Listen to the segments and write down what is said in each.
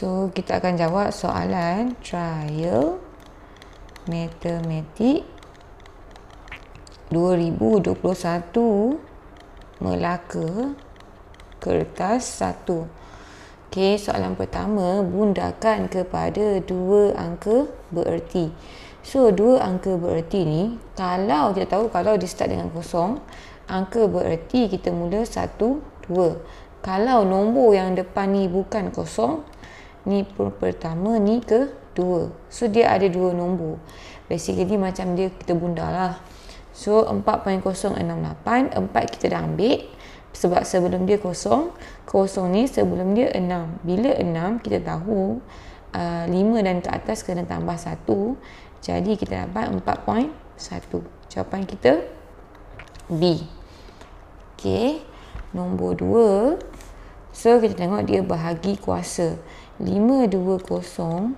So kita akan jawab soalan trial matematik 2021 Melaka kertas 1. Okey, soalan pertama bundakan kepada dua angka bererti. So dua angka bererti ni kalau kita tahu kalau dia start dengan kosong, angka bererti kita mula 1 2. Kalau nombor yang depan ni bukan kosong, ni pertama ni ke dua so dia ada dua nombor basically macam dia kita bundalah so 4.068 4 kita dah ambil sebab sebelum dia kosong kosong ni sebelum dia 6 bila 6 kita tahu uh, 5 dan ke atas kena tambah 1 jadi kita dapat 4.1 jawapan kita B ok nombor 2 so kita tengok dia bahagi kuasa 520.8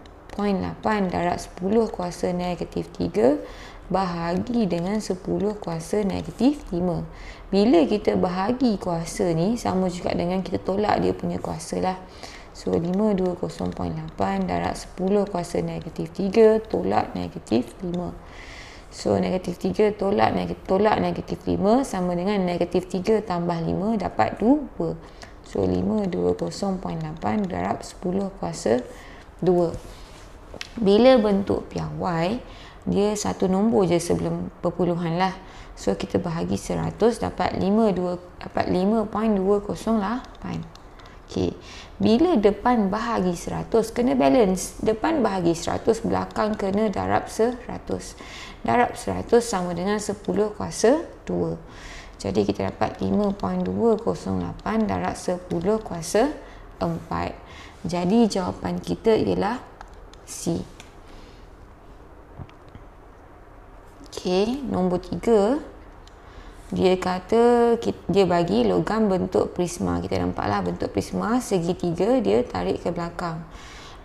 darab 10 kuasa negatif 3 bahagi dengan 10 kuasa negatif 5. Bila kita bahagi kuasa ni, sama juga dengan kita tolak dia punya kuasa lah. So, 520.8 darab 10 kuasa negatif 3 tolak negatif 5. So, negatif 3 tolak negatif, tolak negatif 5 sama dengan negatif 3 tambah 5 dapat 2. So 5.20.8 darab 10 kuasa 2. Bila bentuk piawai, dia satu nombor je sebelum perpuluhan lah. So kita bahagi 100 dapat 5.20 lah. Okay. Bila depan bahagi 100 kena balance. Depan bahagi 100 belakang kena darab 100. Darab 100 sama dengan 10 kuasa 2. Jadi kita dapat 5.208 darab 10 kuasa 4. Jadi jawapan kita ialah C. Okey, nombor 3 dia kata dia bagi logam bentuk prisma. Kita nampaklah bentuk prisma segitiga dia tarik ke belakang.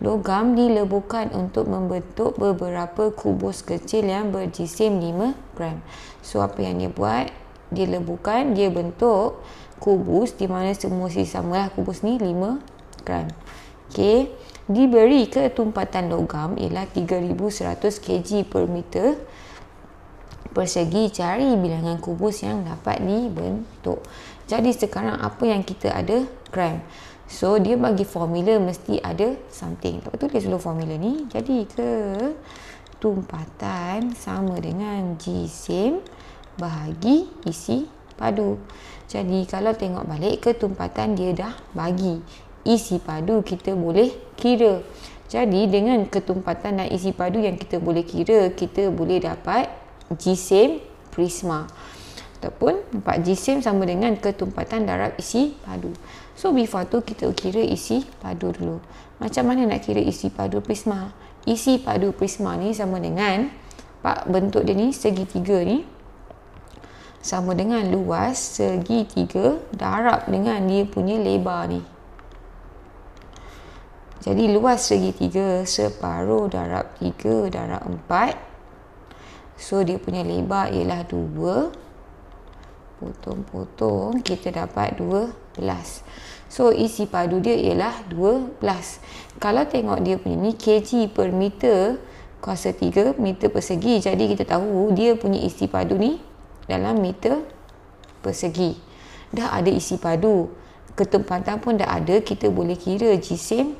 Logam dilebuhkan untuk membentuk beberapa kubus kecil yang berjisim 5 gram. So apa yang dia buat? dia lembukan dia bentuk kubus di mana semua sisi samalah kubus ni 5 gram okey diberi ke tumpatan logam ialah 3100 kg per meter persegi cari bilangan kubus yang dapat dibentuk jadi sekarang apa yang kita ada gram so dia bagi formula mesti ada something tak betul dia suruh formula ni jadi ke tumpatan sama dengan G same bahagi isi padu. Jadi kalau tengok balik ketumpatan dia dah bagi isi padu kita boleh kira. Jadi dengan ketumpatan dan isi padu yang kita boleh kira, kita boleh dapat jisim prisma ataupun empat jisim sama dengan ketumpatan darab isi padu. So before tu kita kira isi padu dulu. Macam mana nak kira isi padu prisma? Isi padu prisma ni sama dengan pak bentuk dia ni segitiga ni sama dengan luas segi 3 darab dengan dia punya lebar ni. Jadi luas segi 3 separuh darab tiga darab empat. So dia punya lebar ialah dua. Potong-potong kita dapat dua belas. So isi padu dia ialah dua belas. Kalau tengok dia punya ni kg per meter kuasa tiga meter persegi. Jadi kita tahu dia punya isi padu ni dalam meter persegi. Dah ada isi padu. Ketempatan pun dah ada, kita boleh kira jisim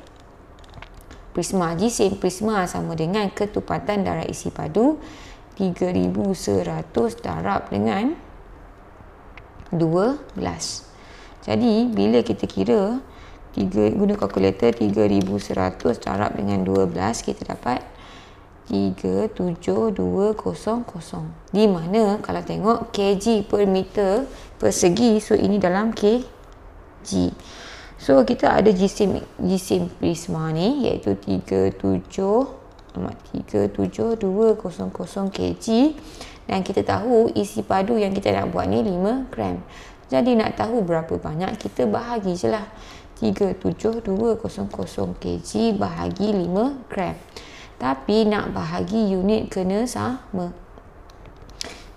prisma. Jisim prisma sama dengan ketupatan darab isi padu 3100 darab dengan 12. Jadi, bila kita kira guna kalkulator 3100 darab dengan 12, kita dapat 3100 37200 di mana kalau tengok kg per meter persegi so ini dalam kg so kita ada jisim jisim prisma ni iaitu 37 kg dan kita tahu isi padu yang kita nak buat ni 5 gram jadi nak tahu berapa banyak kita bahagi je lah 37200 kg bahagi 5 gram tapi nak bahagi unit kena sama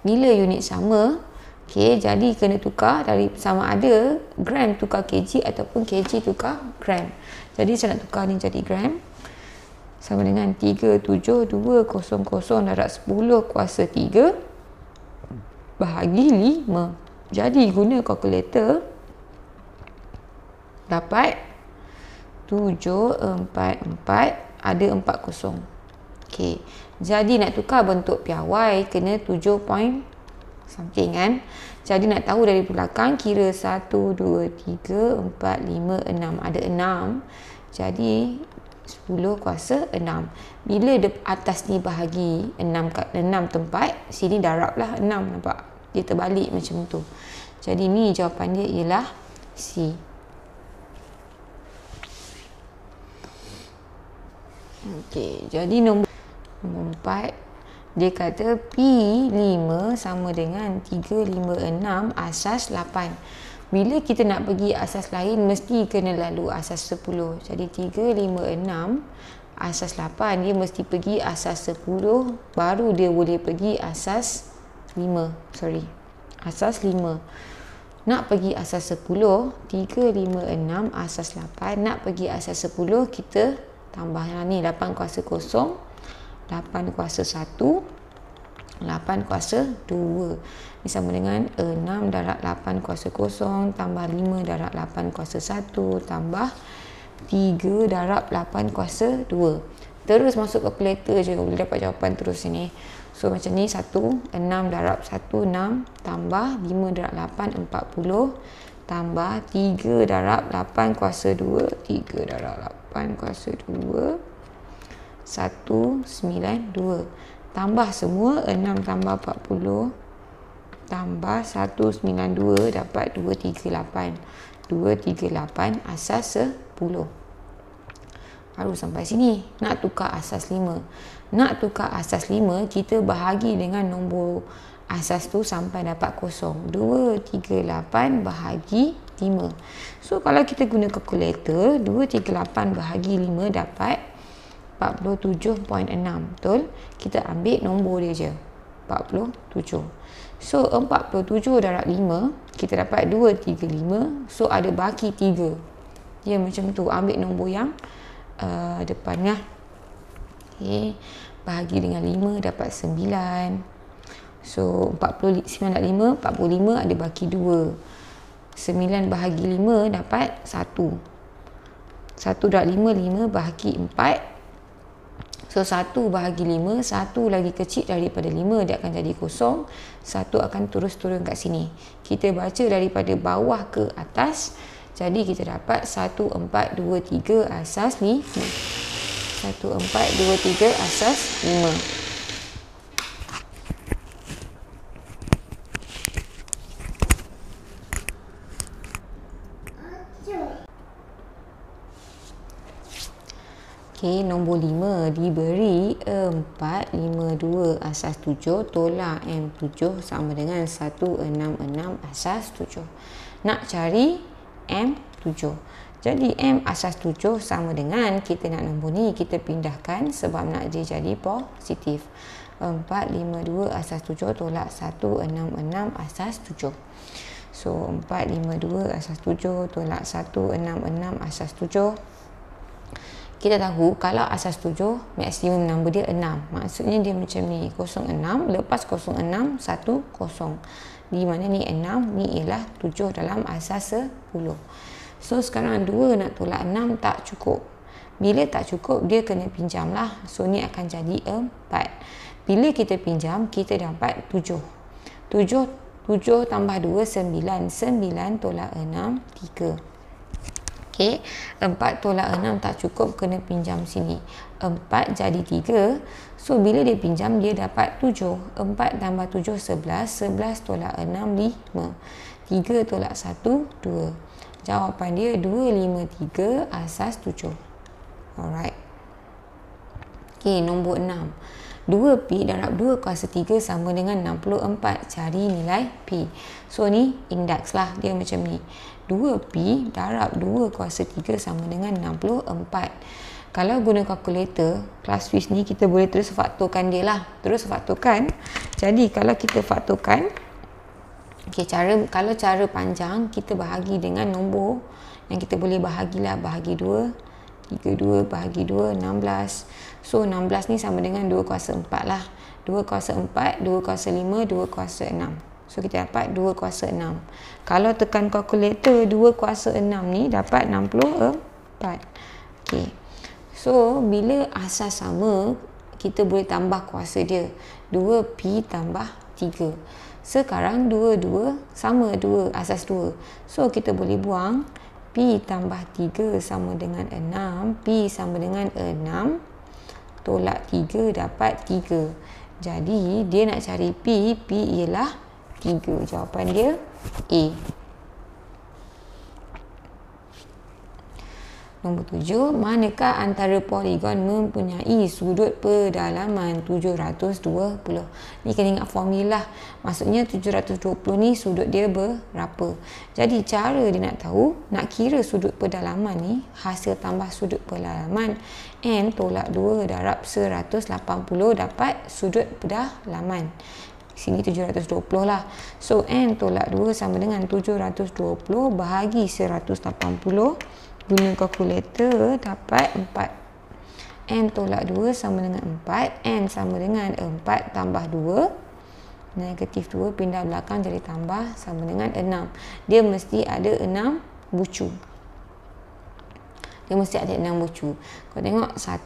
bila unit sama okay, jadi kena tukar dari sama ada gram tukar kg ataupun kg tukar gram jadi saya nak tukar ni jadi gram sama dengan 37200 darat 10 kuasa 3 bahagi 5 jadi guna kalkulator dapat 744 ada 4 kosong Okey. Jadi nak tukar bentuk piawai kena 7 point something kan. Jadi nak tahu dari belakang kira 1 2 3 4 5 6 ada 6. Jadi 10 kuasa 6. Bila de atas ni bahagi 6 kat 6 tempat, sini darab lah 6 nampak. Dia terbalik macam tu. Jadi ni jawapan dia ialah C. Okey, jadi nombor Nombor 4 Dia kata P5 sama dengan 3, 5, 6 asas 8 Bila kita nak pergi asas lain Mesti kena lalu asas 10 Jadi 3, 5, 6 asas 8 Dia mesti pergi asas 10 Baru dia boleh pergi asas 5 Sorry Asas 5 nak pergi asas 10 3, 5, 6 asas 8 nak pergi asas 10 kita tambah ni 8 kuasa kosong 8 kuasa 1 8 kuasa 2 ni sama dengan 6 darab 8 kuasa 0 tambah 5 darab 8 kuasa 1 tambah 3 darab 8 kuasa 2 terus masuk kalkulator je boleh dapat jawapan terus sini so macam ni 1 6 darab 1 6 tambah 5 darab 8 40 tambah 3 darab 8 kuasa 2 3 darab 8 kuasa 2 1, 9, 2 tambah semua 6 tambah 40 tambah 1, 9, 2 dapat 2, 3, 8 2, 3, 8 asas 10 baru sampai sini nak tukar asas 5 nak tukar asas 5 kita bahagi dengan nombor asas tu sampai dapat kosong 2, 3, 8 bahagi 5 so kalau kita guna kalkulator 2, 3, 8 bahagi 5 dapat 0.5 47.6 betul kita ambil nombor dia je 47 so 47 darab 5 kita dapat 235 so ada baki 3 dia macam tu ambil nombor yang uh, depannya lah. okay. bahagi dengan 5 dapat 9 So darab 495 45 ada baki 2. 9 bahagi 5 dapat 1. 1 darab 5 5 bahagi So 1 bahagi 5, 1 lagi kecil daripada 5 dia akan jadi kosong. 1 akan terus turun kat sini. Kita baca daripada bawah ke atas. Jadi kita dapat 1, 4, 2, 3 asas ni. 1, 4, 2, 3 asas 5. Okey, nombor 5 diberi 4, 5, 2 asas 7 tolak M7 sama dengan 1, 6, 6 asas 7. Nak cari M7. Jadi M asas 7 sama dengan kita nak nombor ni kita pindahkan sebab nak dia jadi positif. 4, 5, 2 asas 7 tolak 1, 6, 6 asas 7. So 4 5 2 asas 7 tolak 1 6 6 asas kita tahu kalau asas 7 maksimum number dia 6 maksudnya dia macam ni 06 lepas 06 10 di mana ni 6 ni ialah 7 dalam asas 10 so sekarang 2 nak tolak 6 tak cukup bila tak cukup dia kena pinjam lah so ni akan jadi 4 bila kita pinjam kita dapat 7 7 7 tambah 2, 9. 9 tolak 6, 3. Okey, 4 tolak 6 tak cukup kena pinjam sini. 4 jadi 3. So bila dia pinjam dia dapat 7. 4 tambah 7 11. 11 tolak 6 5. 3 tolak 1 2. Jawapan dia 2 5 3 asas 7. Alright. Okey, nombor 6. 2P darab 2 kuasa 3 sama dengan 64. Cari nilai P. So ni index lah dia macam ni. 2P darab 2 kuasa 3 sama dengan 64 kalau guna kalkulator kelas switch ni kita boleh terus faktorkan dia lah terus faktorkan jadi kalau kita faktorkan okay, cara kalau cara panjang kita bahagi dengan nombor yang kita boleh bahagilah bahagi 2 lah, 32 bahagi 2 16 so 16 ni sama dengan 2 kuasa 4 lah 2 kuasa 4 2 kuasa 5 2 kuasa 6 so kita dapat 2 kuasa 6 kalau tekan kalkulator 2 kuasa 6 ni dapat 64 ok so bila asas sama kita boleh tambah kuasa dia 2P tambah 3 sekarang 2-2 sama 2 asas 2 so kita boleh buang P tambah 3 sama dengan 6 P sama dengan 6 tolak 3 dapat 3 jadi dia nak cari P P ialah Tiga jawapan dia A. Nombor tujuh, manakah antara poligon mempunyai sudut pedalaman 720? Ni kena ingat formula. Maksudnya 720 ni sudut dia berapa? Jadi cara dia nak tahu, nak kira sudut pedalaman ni, hasil tambah sudut pedalaman N tolak 2 darab 180 dapat sudut pedalaman sini 720 lah so N tolak 2 sama dengan 720 bahagi 180 guna kalkulator dapat 4 N tolak 2 sama dengan 4 N sama dengan 4 tambah 2 negatif 2 pindah belakang jadi tambah sama dengan 6 dia mesti ada 6 bucu dia mesti ada 6 bucu kau tengok 1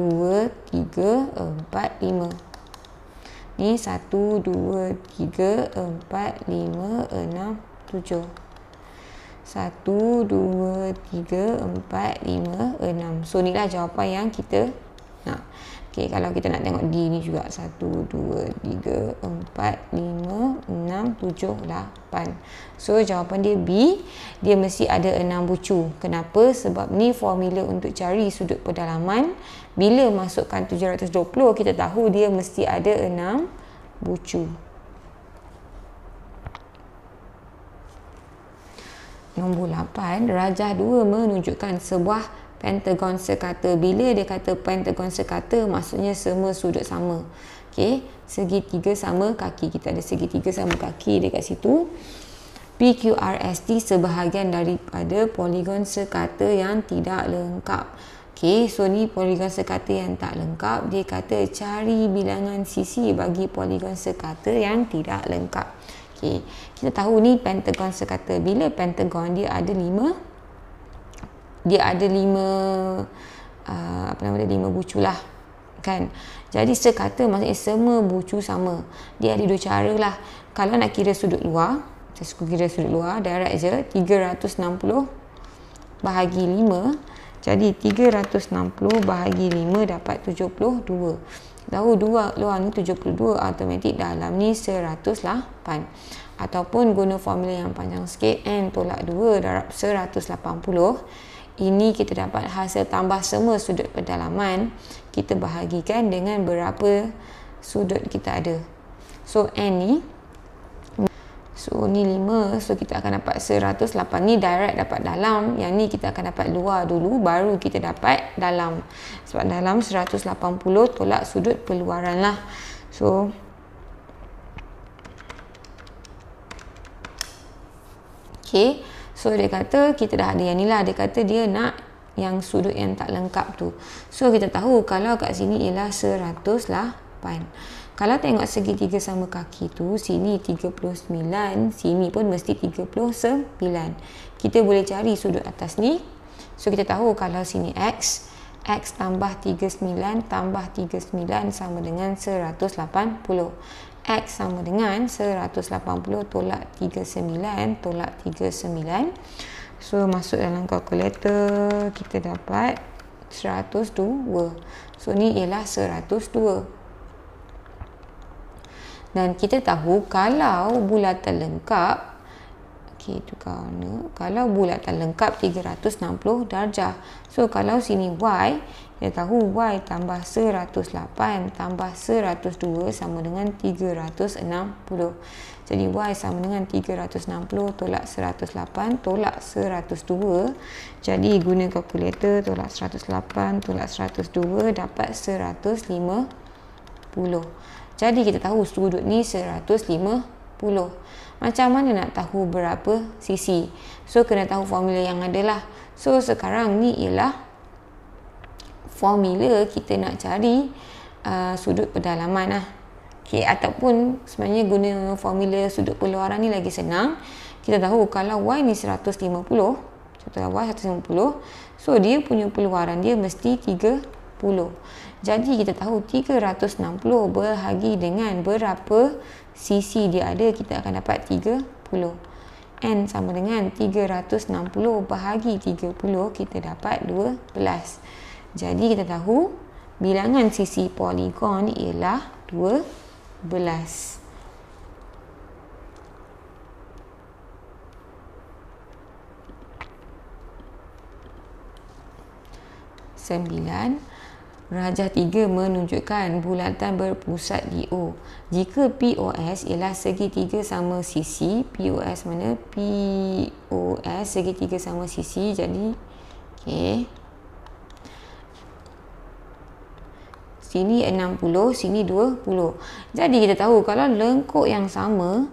2 3 4 5 ni 1, 2, 3, 4, 5, 6, 7 satu dua tiga empat lima enam. so ni lah jawapan yang kita nak ok kalau kita nak tengok D ni juga satu dua tiga empat lima enam tujuh lapan. so jawapan dia B dia mesti ada enam bucu kenapa? sebab ni formula untuk cari sudut pedalaman bila masukkan 720 kita tahu dia mesti ada 6 bucu nombor 8 rajah 2 menunjukkan sebuah pentagon sekata bila dia kata pentagon sekata maksudnya semua sudut sama okay. segitiga sama kaki kita ada segitiga sama kaki dekat situ PQRST sebahagian daripada poligon sekata yang tidak lengkap. Okay, so ni poligon sekata yang tak lengkap. Dia kata cari bilangan sisi bagi poligon sekata yang tidak lengkap. Okay, kita tahu ni pentagon sekata. Bila pentagon dia ada lima, dia ada lima, uh, apa nama dia, lima bucu lah. Kan? Jadi sekata maksudnya semua bucu sama. Dia ada dua cara lah. Kalau nak kira sudut luar, saya kira sudut luar, direct je, 360 bahagi lima. Jadi 360 bahagi 5 dapat 72. Dahulu dua luar ni 72, automatik dalam ni 100 lah 108. Ataupun guna formula yang panjang sikit n tolak 2 darab 180. Ini kita dapat hasil tambah semua sudut pedalaman kita bahagikan dengan berapa sudut kita ada. So n ni So ni 5 so kita akan dapat 108 ni direct dapat dalam yang ni kita akan dapat luar dulu baru kita dapat dalam sebab dalam 180 tolak sudut peluaran lah so okay. so dia kata kita dah ada yang ni lah dia kata dia nak yang sudut yang tak lengkap tu so kita tahu kalau kat sini ialah 108 kalau tengok segitiga sama kaki tu sini 39 sini pun mesti 39 kita boleh cari sudut atas ni so kita tahu kalau sini X X tambah 39 tambah 39 sama dengan 180 X sama dengan 180 tolak 39 tolak 39 so masuk dalam kalkulator kita dapat 102 so ni ialah 102 dan kita tahu kalau bulatan lengkap okey itu kan kalau bulatan lengkap 360 darjah so kalau sini y kita tahu y tambah 108 tambah 102 sama dengan 360 jadi y sama dengan 360 tolak 108 tolak 102 jadi guna kalkulator tolak 108 tolak 102 dapat 150. Jadi kita tahu sudut ni 150. Macam mana nak tahu berapa sisi? So kena tahu formula yang ada lah. So sekarang ni ialah formula kita nak cari uh, sudut pedalaman lah. Okay, ataupun sebenarnya guna formula sudut peluaran ni lagi senang. Kita tahu kalau Y ni 150, contohnya Y 150, so dia punya peluaran dia mesti 30. Jadi kita tahu 360 bahagi dengan berapa sisi dia ada kita akan dapat 30. N sama dengan 360 bahagi 30 kita dapat 12. Jadi kita tahu bilangan sisi poligon ialah 12. sembilan Rajah 3 menunjukkan bulatan berpusat di O. Jika POS ialah segitiga sama sisi, POS mana? POS segitiga sama sisi, jadi okay. sini 60, sini 20. Jadi kita tahu kalau lengkok yang sama,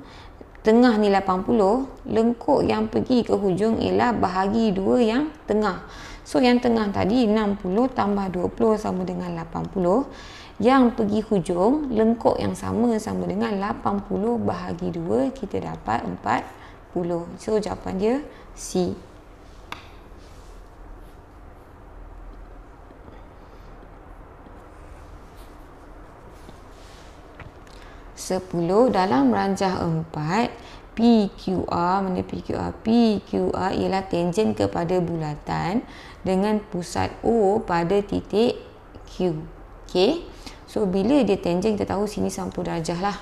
tengah ni 80, lengkok yang pergi ke hujung ialah bahagi dua yang tengah. So yang tengah tadi 60 tambah 20 sama dengan 80 Yang pergi hujung lengkok yang sama sama dengan 80 bahagi 2 kita dapat 40 So jawapan dia C Sepuluh dalam ranjah empat PQR mana PQR PQR ialah tangent kepada bulatan dengan pusat O pada titik Q. Okey. So bila dia tanjeng kita tahu sini 90 darjah lah.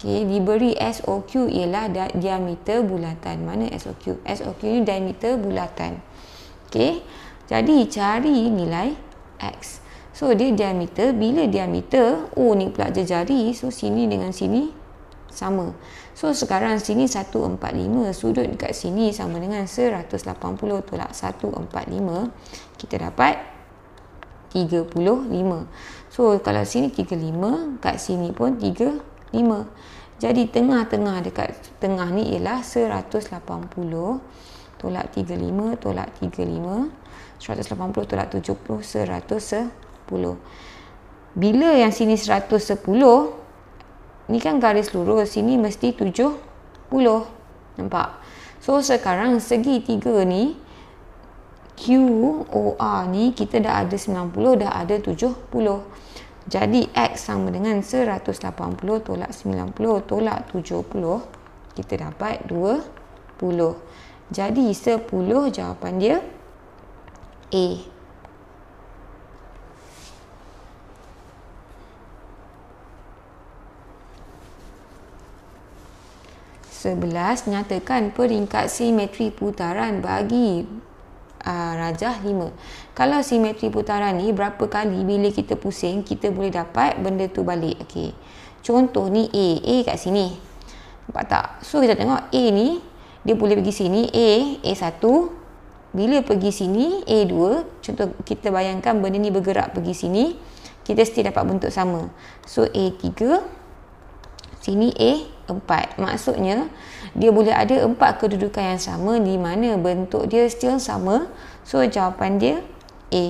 Okey, diberi SOQ ialah diameter bulatan. Mana SOQ? SOQ ni diameter bulatan. Okey. Jadi cari nilai X. So dia diameter, bila diameter O ni pula jari so sini dengan sini sama. So sekarang sini 145 sudut dekat sini sama dengan 180 tolak 145 kita dapat 35. So kalau sini 35 dekat sini pun 35. Jadi tengah-tengah dekat tengah ni ialah 180 tolak 35 tolak 35 180 tolak 70 110. Bila yang sini 110 ni kan garis lurus sini mesti 70 nampak so sekarang segi 3 ni QOR ni kita dah ada 90 dah ada 70 jadi X sama dengan 180 tolak 90 tolak 70 kita dapat 20 jadi 10 jawapan dia A 11 nyatakan peringkat simetri putaran bagi uh, rajah 5. Kalau simetri putaran ni berapa kali bila kita pusing kita boleh dapat benda tu balik. Okey. Contoh ni A, A kat sini. Nampak tak? So kita tengok A ni dia boleh pergi sini A, A1 bila pergi sini A2 contoh kita bayangkan benda ni bergerak pergi sini kita still dapat bentuk sama. So A3 sini A empat. Maksudnya dia boleh ada empat kedudukan yang sama di mana bentuk dia still sama. So jawapan dia A.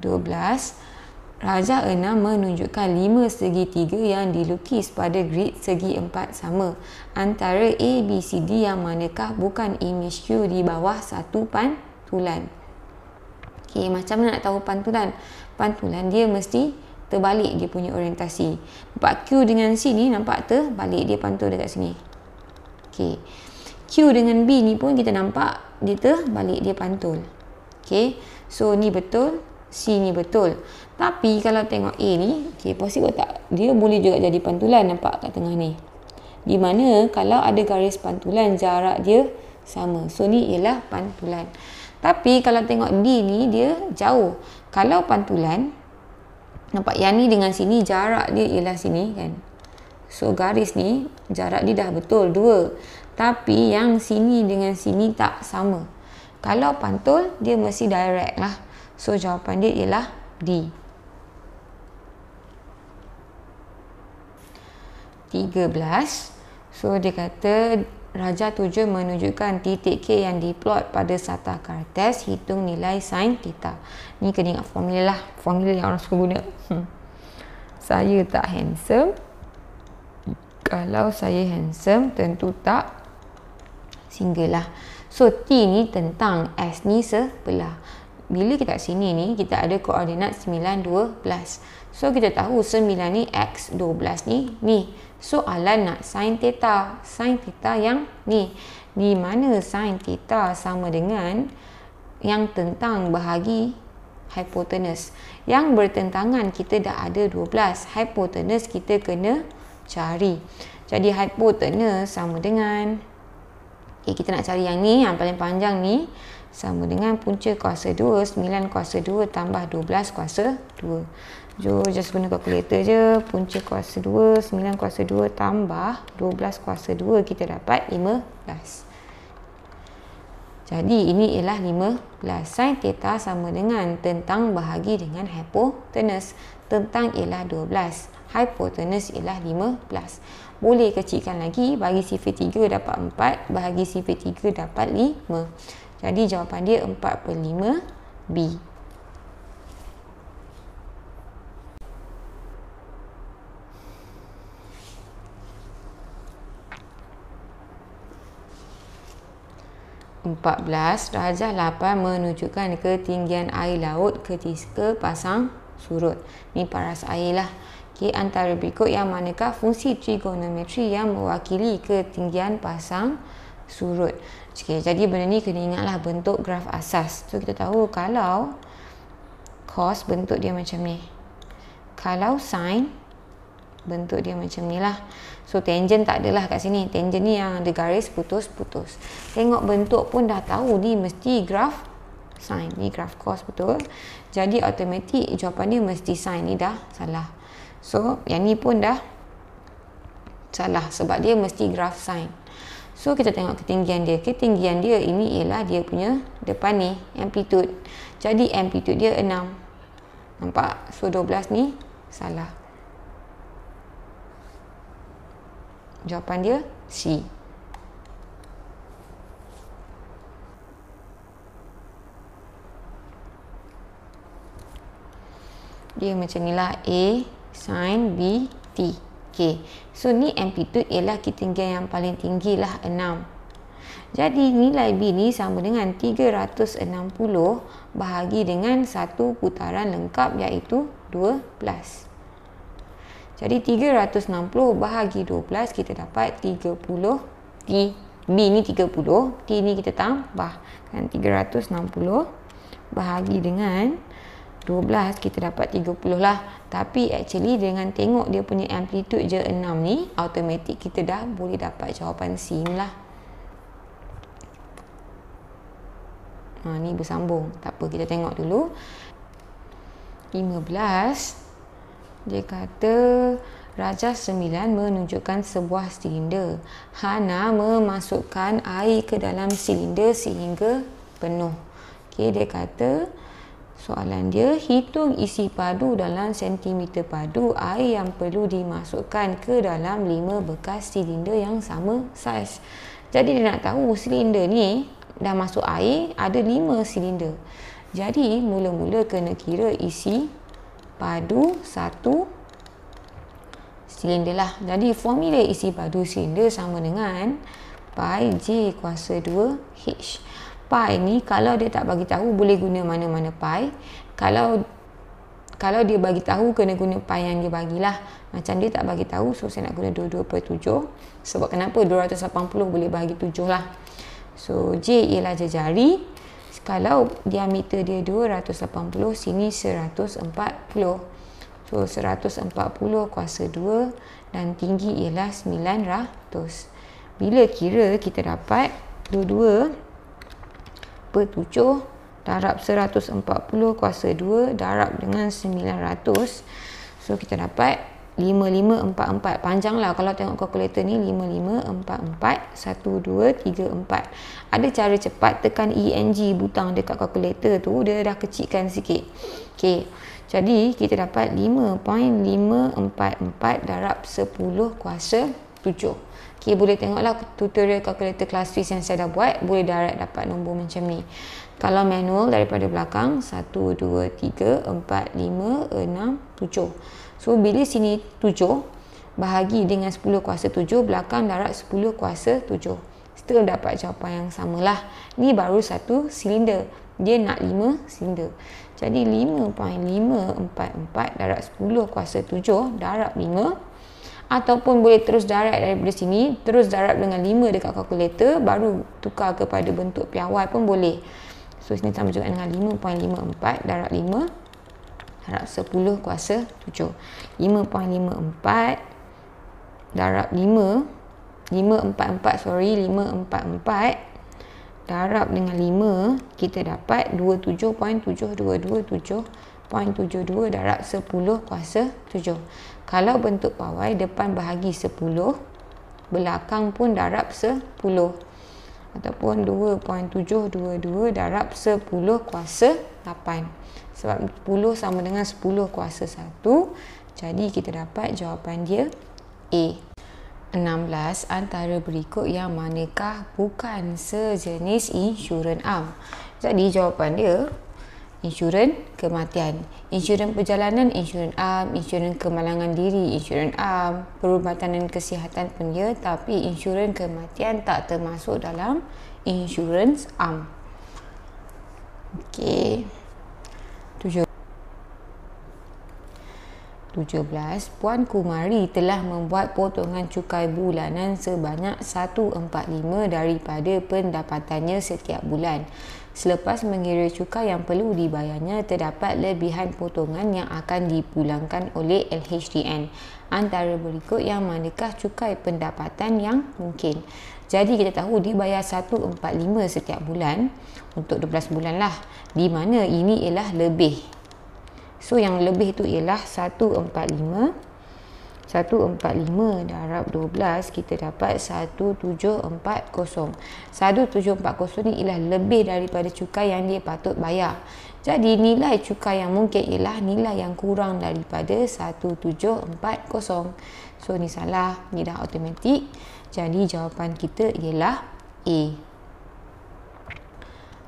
Dua belas. Raja enam menunjukkan lima segi tiga yang dilukis pada grid segi empat sama. Antara A, B, C, D yang manakah bukan imej Q di bawah satu pantulan. Okay, macam mana nak tahu pantulan? Pantulan dia mesti terbalik dia punya orientasi. Nampak Q dengan C ni nampak terbalik dia pantul dekat sini. Okey. Q dengan B ni pun kita nampak dia terbalik dia pantul. Okey. So ni betul, C ni betul. Tapi kalau tengok A ni, okey possible tak dia boleh juga jadi pantulan nampak kat tengah ni. Di mana kalau ada garis pantulan jarak dia sama. So ni ialah pantulan. Tapi kalau tengok D ni dia jauh. Kalau pantulan, nampak yang ni dengan sini jarak dia ialah sini kan so garis ni jarak dia dah betul dua tapi yang sini dengan sini tak sama kalau pantul dia mesti direct lah so jawapan dia ialah D Tiga belas, so dia kata Raja tujuh menunjukkan titik K yang diplot pada sata kartes hitung nilai sin theta. Ni kena ingat formula lah. Formula yang orang suka guna. Hmm. Saya tak handsome. Kalau saya handsome tentu tak single lah. So T ni tentang S ni sebelah. Bila kita kat sini ni kita ada koordinat 9, 12. So kita tahu 9 ni X, 12 ni ni soalan nak sin theta. Sin theta yang ni. Di mana sin theta sama dengan yang tentang bahagi hypotenuse. Yang bertentangan kita dah ada 12. Hypotenuse kita kena cari. Jadi hypotenuse sama dengan okay, eh, kita nak cari yang ni yang paling panjang ni sama dengan punca kuasa 2 9 kuasa 2 tambah 12 kuasa 2. Jo just guna kalkulator je punca kuasa 2 9 kuasa 2 tambah 12 kuasa 2 kita dapat 15 jadi ini ialah 15 sin theta sama dengan tentang bahagi dengan hypotenuse tentang ialah 12 hypotenuse ialah 15 boleh kecilkan lagi bagi sifir 3 dapat 4 bahagi sifir 3 dapat 5 jadi jawapan dia 4 per 5 B 14 darjah 8 menunjukkan ketinggian air laut ketika pasang surut. Ni paras air lah. Okey, antara berikut yang manakah fungsi trigonometri yang mewakili ketinggian pasang surut. Okey, jadi benda ni kena lah bentuk graf asas. So, kita tahu kalau cos bentuk dia macam ni. Kalau sin bentuk dia macam ni lah. So tangent tak adalah kat sini. Tangent ni yang ada garis putus-putus. Tengok bentuk pun dah tahu ni mesti graf sin. Ni graf cos betul. Jadi automatik jawapan dia mesti sin ni dah salah. So yang ni pun dah salah sebab dia mesti graf sin. So kita tengok ketinggian dia. Ketinggian dia ini ialah dia punya depan ni amplitude. Jadi amplitude dia 6. Nampak? So 12 ni salah. Jawapan dia C. Dia macam ni lah, A sin B T. Okay. So ni amplitude ialah ketinggian yang paling tinggi lah 6. Jadi nilai B ni sama dengan 360 bahagi dengan satu putaran lengkap iaitu 12. Jadi 360 bahagi 12 kita dapat 30 T B ni 30, T ni kita tambah kan 360 bahagi dengan 12 kita dapat 30 lah. Tapi actually dengan tengok dia punya amplitude je 6 ni, automatik kita dah boleh dapat jawapan C ni lah. Ha, ni bersambung. Takpe kita tengok dulu. 15 dia kata Raja Sembilan menunjukkan sebuah silinder. Hana memasukkan air ke dalam silinder sehingga penuh. Okey, dia kata soalan dia hitung isi padu dalam sentimeter padu air yang perlu dimasukkan ke dalam lima bekas silinder yang sama saiz. Jadi dia nak tahu silinder ni dah masuk air ada lima silinder. Jadi mula-mula kena kira isi padu satu silinder lah. Jadi formula isi padu silinder sama dengan pi j kuasa 2h. Pi ni kalau dia tak bagi tahu boleh guna mana-mana pi. Kalau kalau dia bagi tahu kena guna pi yang dia bagilah. Macam dia tak bagi tahu so saya nak guna 22/7 sebab kenapa 280 boleh bagi 7 lah. So j ialah jari kalau diameter dia 280 sini 140 so 140 kuasa 2 dan tinggi ialah 900 bila kira kita dapat 22 per 7 darab 140 kuasa 2 darab dengan 900 so kita dapat 1.5 5544 panjang lah kalau tengok kalkulator ni 5544-1234 ada cara cepat tekan ENG butang dekat kalkulator tu dia dah kecikkan sikit ok jadi kita dapat 5.544 darab 10 kuasa 7 ok boleh tengok lah tutorial kalkulator kelas Swiss yang saya dah buat boleh direct dapat nombor macam ni kalau manual daripada belakang 1, 2, 3, 4, 5, 6, 7 So bila sini 7 bahagi dengan 10 kuasa 7 belakang darab 10 kuasa 7. Still dapat jawapan yang samalah. Ni baru satu silinder. Dia nak 5 silinder. Jadi 5.544 darab 10 kuasa 7 darab 5 ataupun boleh terus darab daripada sini terus darab dengan 5 dekat kalkulator baru tukar kepada bentuk piawai pun boleh so sini sama juga dengan 5.54 darab 5 darab 10 kuasa 7 5.54 darab 5 544 sorry 544 darab dengan 5 kita dapat 27.7227 0.72 darab 10 kuasa 7 kalau bentuk pawai depan bahagi 10 belakang pun darab 10 ataupun 2.722 darab 10 kuasa 8 sebab 10 sama dengan 10 kuasa 1 jadi kita dapat jawapan dia A 16 antara berikut yang manakah bukan sejenis insurans am jadi jawapan dia insurans kematian insurans perjalanan insurans am insurans kemalangan diri insurans am perubatan dan kesihatan pun dia tapi insurans kematian tak termasuk dalam insurans am okey 2017, Puan Kumari telah membuat potongan cukai bulanan sebanyak 1.45 daripada pendapatannya setiap bulan. Selepas mengira cukai yang perlu dibayarnya, terdapat lebihan potongan yang akan dipulangkan oleh LHDN. Antara berikut yang manakah cukai pendapatan yang mungkin. Jadi kita tahu dibayar 1.45 setiap bulan untuk 12 bulan lah. Di mana ini ialah lebih So yang lebih tu ialah 145 145 darab 12 kita dapat 1740 1740 ni ialah lebih daripada cukai yang dia patut bayar jadi nilai cukai yang mungkin ialah nilai yang kurang daripada 1740 so ni salah ni dah automatik jadi jawapan kita ialah A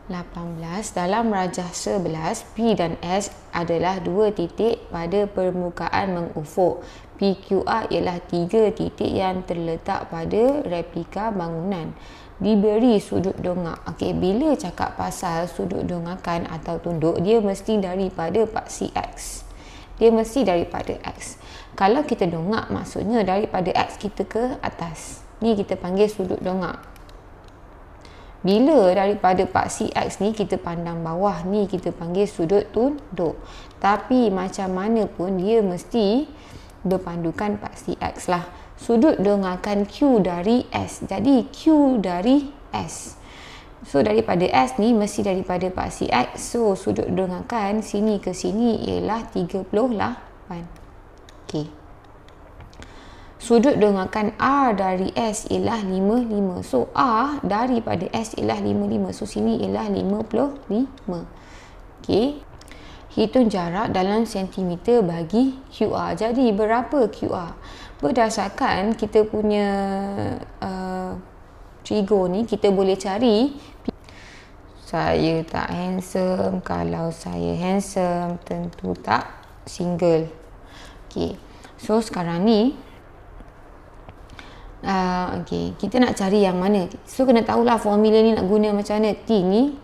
18 dalam rajah 11 P dan S adalah dua titik pada permukaan mengufuk. PQR ialah tiga titik yang terletak pada replika bangunan. Diberi sudut dongak. okay, bila cakap pasal sudut dongakan atau tunduk, dia mesti daripada paksi X. Dia mesti daripada X. Kalau kita dongak, maksudnya daripada X kita ke atas. Ni kita panggil sudut dongak. Bila daripada paksi X ni kita pandang bawah ni kita panggil sudut tunduk. Tapi macam mana pun dia mesti berpandukan paksi X lah. Sudut dengarkan Q dari S. Jadi Q dari S. So daripada S ni mesti daripada paksi X. So sudut dengarkan sini ke sini ialah 38. Okay sudut dengarkan R dari S ialah 55. So A daripada S ialah 55. So sini ialah 55. Okey. Hitung jarak dalam sentimeter bagi QR. Jadi berapa QR? Berdasarkan kita punya uh, trigo ni kita boleh cari saya tak handsome kalau saya handsome tentu tak single. Okey. So sekarang ni uh, ah, okay. kita nak cari yang mana so kena tahulah formula ni nak guna macam mana T ni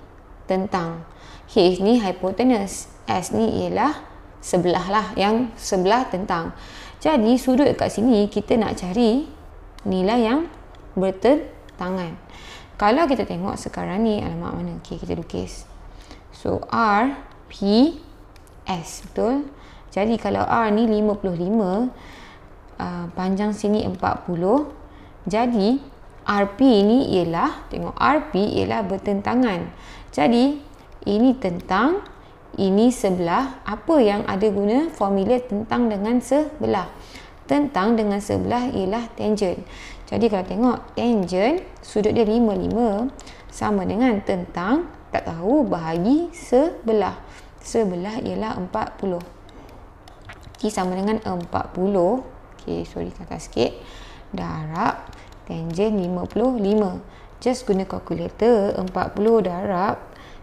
tentang H ni hypotenuse S ni ialah sebelah lah yang sebelah tentang jadi sudut kat sini kita nak cari nilai yang bertentangan kalau kita tengok sekarang ni alamak mana okay, kita lukis so R P S betul jadi kalau R ni 55 uh, ah, panjang sini jadi RP ini ialah tengok RP ialah bertentangan. Jadi ini tentang ini sebelah apa yang ada guna formula tentang dengan sebelah. Tentang dengan sebelah ialah tangent. Jadi kalau tengok tangent sudut dia 55 sama dengan tentang tak tahu bahagi sebelah. Sebelah ialah 40. T sama dengan 40. Okey, sorry kata sikit darab tangent 55. Just guna kalkulator 40 darab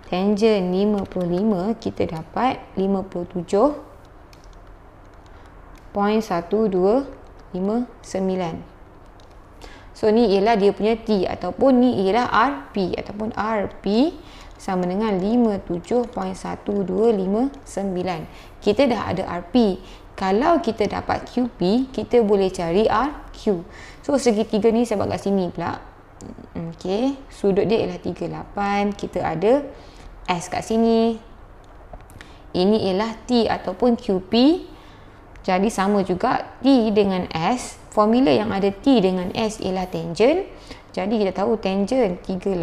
tangent 55 kita dapat 57.1259. So ni ialah dia punya T ataupun ni ialah RP ataupun RP sama dengan 57.1259. Kita dah ada RP kalau kita dapat QP kita boleh cari RQ so segitiga ni sebab kat sini pula mm, okey sudut dia ialah 38 kita ada S kat sini ini ialah T ataupun QP jadi sama juga T dengan S formula yang ada T dengan S ialah tangent jadi kita tahu tangent 38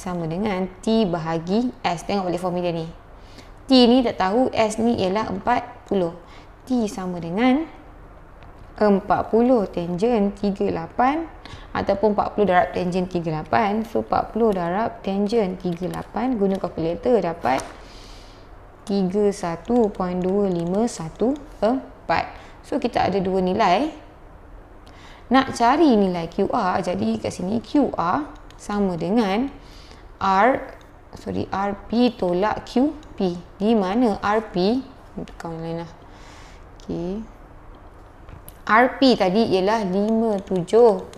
sama dengan T bahagi S tengok boleh formula ni T ni tak tahu S ni ialah 40 T sama dengan 40 tangent 38 ataupun 40 darab tangent 38 so 40 darab tangent 38 guna kalkulator dapat 31.2514 so kita ada dua nilai nak cari nilai QR jadi kat sini QR sama dengan R sorry RP tolak QP di mana RP kau lah. Okey. RP tadi ialah 57.1259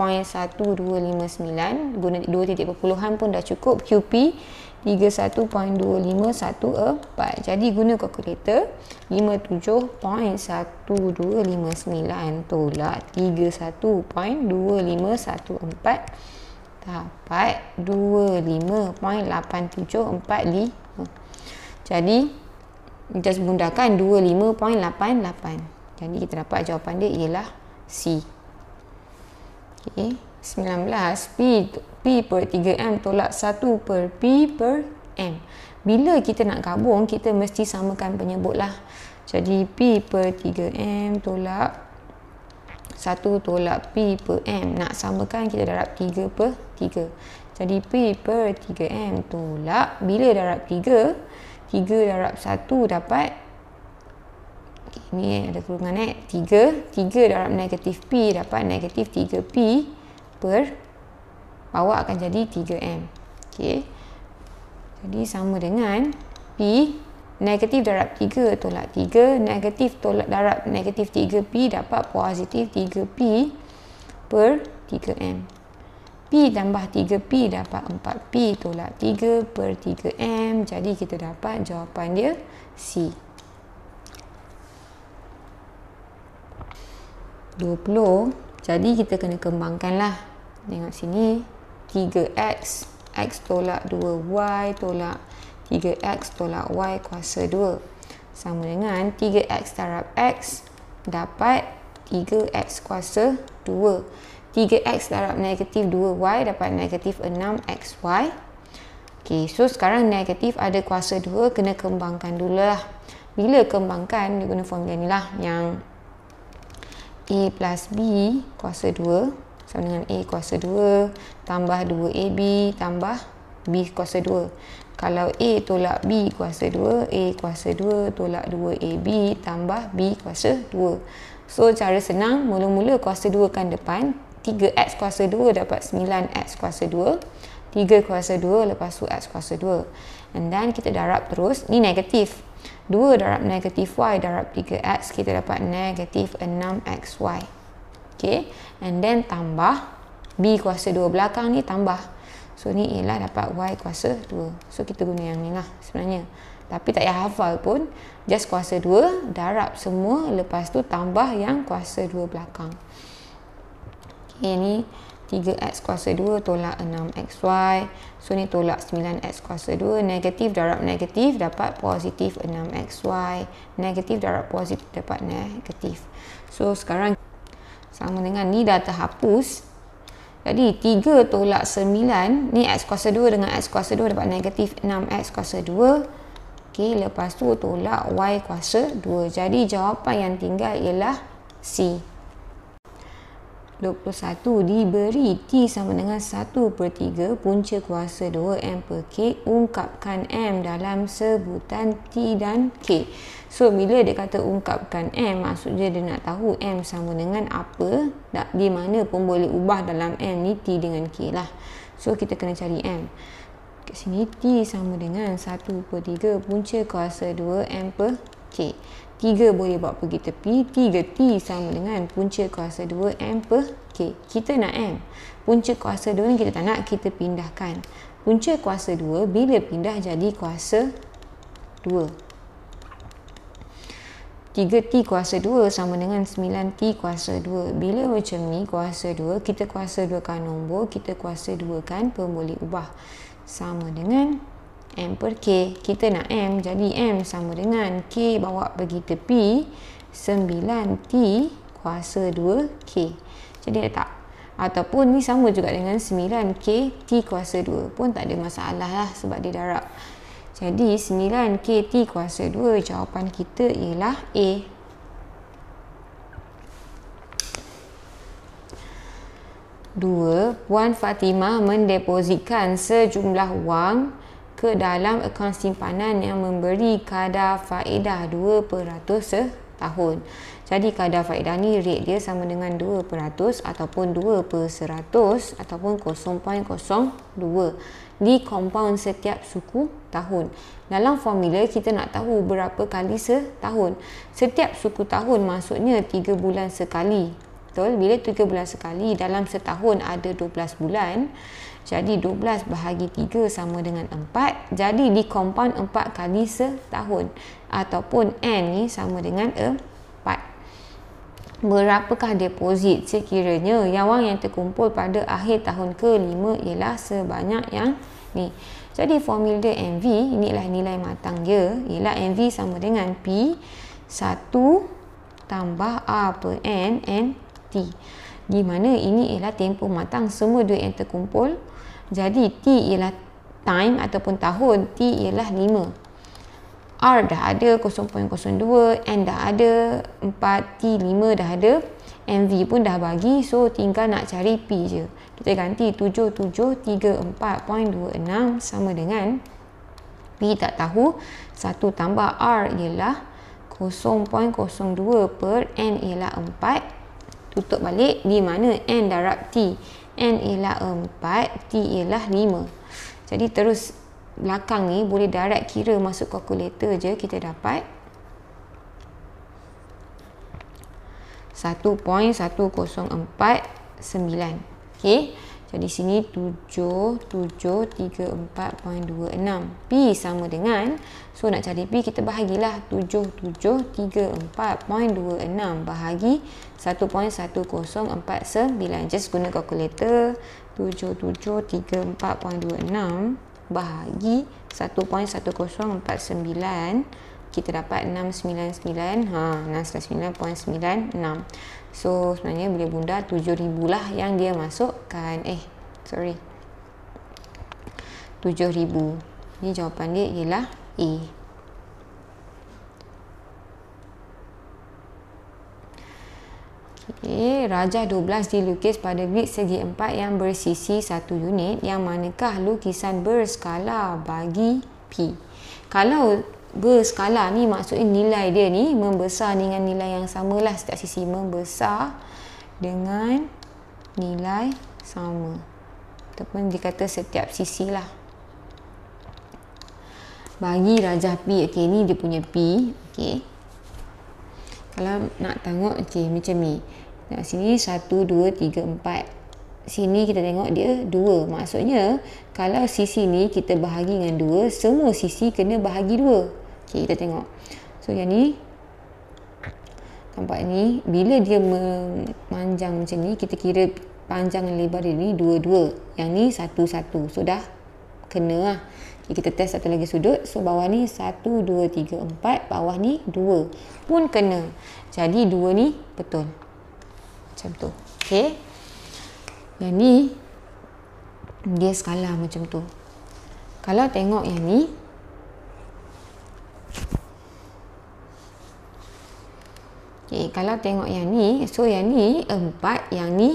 guna 2 titik perpuluhan pun dah cukup QP 31.2514 jadi guna kalkulator 57.1259 tolak 31.2514 dapat 25.8745 jadi just bundarkan 25.88 jadi kita dapat jawapan dia ialah C ok 19 P, P per 3M tolak 1 per P per M bila kita nak gabung kita mesti samakan penyebut lah jadi P per 3M tolak 1 tolak P per M nak samakan kita darab 3 per 3 jadi P per 3M tolak bila darab 3 3 darab 1 dapat okay, ni eh, ada kurungan eh 3 3 darab negatif P dapat negatif 3P per bawah akan jadi 3M ok jadi sama dengan P negatif darab 3 tolak 3 negatif tolak darab negatif 3P dapat positif 3P per 3M P tambah 3P dapat 4P tolak 3 per 3M. Jadi kita dapat jawapan dia C. 20. Jadi kita kena kembangkan lah Tengok sini. 3X. X tolak 2Y tolak 3X tolak Y kuasa 2. Sama dengan 3X darab X dapat 3X kuasa 2. 3x darab negatif 2y dapat negatif 6xy. Okay, so sekarang negatif ada kuasa 2, kena kembangkan dulu lah. Bila kembangkan, dia guna formula ni lah yang a plus b kuasa 2 sama dengan a kuasa 2 tambah 2ab tambah b kuasa 2. Kalau a tolak b kuasa 2, a kuasa 2 tolak 2ab tambah b kuasa 2. So cara senang, mula-mula kuasa 2 kan depan, 3x kuasa 2 dapat 9x kuasa 2 3 kuasa 2 lepas tu x kuasa 2 and then kita darab terus ni negatif 2 darab negatif y darab 3x kita dapat negatif 6xy ok and then tambah b kuasa 2 belakang ni tambah so ni ialah dapat y kuasa 2 so kita guna yang ni lah sebenarnya tapi tak payah hafal pun just kuasa 2 darab semua lepas tu tambah yang kuasa 2 belakang ini ni 3x kuasa 2 tolak 6xy so ni tolak 9x kuasa 2 negatif darab negatif dapat positif 6xy negatif darab positif dapat negatif so sekarang sama dengan ni dah terhapus jadi 3 tolak 9 ni x kuasa 2 dengan x kuasa 2 dapat negatif 6x kuasa 2 Okay, lepas tu tolak y kuasa 2 jadi jawapan yang tinggal ialah C 21 diberi T sama dengan 1 per 3 punca kuasa 2 M per K ungkapkan M dalam sebutan T dan K. So bila dia kata ungkapkan M maksudnya dia nak tahu M sama dengan apa tak, di mana pun boleh ubah dalam M ni T dengan K lah. So kita kena cari M. Kat sini T sama dengan 1 per 3 punca kuasa 2 M per K. 3 boleh bawa pergi tepi 3 T sama dengan punca kuasa 2 M per K kita nak M punca kuasa 2 ni kita tak nak kita pindahkan punca kuasa 2 bila pindah jadi kuasa 2 3T kuasa 2 sama dengan 9T kuasa 2. Bila macam ni kuasa 2, kita kuasa 2 kan nombor, kita kuasa 2 kan pemboleh ubah. Sama dengan M per K. Kita nak M jadi M sama dengan K bawa pergi tepi 9T kuasa 2K. Jadi tak ataupun ni sama juga dengan 9k t kuasa 2 pun tak ada masalah lah sebab dia darab. Jadi 9k t kuasa 2 jawapan kita ialah A. Dua, Puan Fatimah mendepositkan sejumlah wang ke dalam akaun simpanan yang memberi kadar faedah 2% setahun. Jadi kadar faedah ni rate dia sama dengan 2% ataupun 2 per 100 ataupun 0.02 di compound setiap suku tahun. Dalam formula kita nak tahu berapa kali setahun. Setiap suku tahun maksudnya 3 bulan sekali. Betul? Bila 3 bulan sekali dalam setahun ada 12 bulan. Jadi 12 bahagi 3 sama dengan 4. Jadi dikompaun 4 kali setahun. Ataupun N ni sama dengan 4. Berapakah deposit sekiranya wang yang terkumpul pada akhir tahun ke-5 ialah sebanyak yang ni. Jadi formula MV inilah nilai matang dia ialah MV sama dengan P 1 tambah A per N N T. Di mana ini ialah tempoh matang semua duit yang terkumpul. Jadi T ialah time ataupun tahun, T ialah 5. R dah ada 0.02, N dah ada 4, T 5 dah ada, MV pun dah bagi. So tinggal nak cari P je. Kita ganti 7734.26 sama dengan P tak tahu 1 tambah R ialah 0.02 per N ialah 4 tutup balik di mana N darab T N ialah 4 T ialah 5 Jadi terus belakang ni boleh direct kira masuk kalkulator je kita dapat 1.1049 okey jadi sini 7734.26 P sama dengan So nak cari B kita bahagilah 7734.26 bahagi 1.1049 Just guna kalkulator 7734.26 bahagi 1.1049 kita dapat 699 ha 699.96 so sebenarnya bila bunda 7000 lah yang dia masukkan eh sorry 7000 ni jawapan dia ialah 7000 E. Okay, rajah 12 dilukis pada grid segi 4 yang bersisi satu unit yang manakah lukisan berskala bagi P. Kalau berskala ni maksudnya nilai dia ni membesar dengan nilai yang sama lah setiap sisi membesar dengan nilai sama. Ataupun dikata setiap sisi lah bagi rajah P okey ni dia punya P okey kalau nak tengok okey macam ni nah, sini 1 2 3 4 sini kita tengok dia 2 maksudnya kalau sisi ni kita bahagi dengan 2 semua sisi kena bahagi 2 okey kita tengok so yang ni nampak ni bila dia memanjang macam ni kita kira panjang dan lebar dia ni 2 2 yang ni 1 1 sudah so, kena lah. Jadi kita test satu lagi sudut. So bawah ni 1, 2, 3, 4. Bawah ni 2 pun kena. Jadi 2 ni betul. Macam tu. Okay. Yang ni dia skala macam tu. Kalau tengok yang ni. Okay. Kalau tengok yang ni. So yang ni 4. Yang ni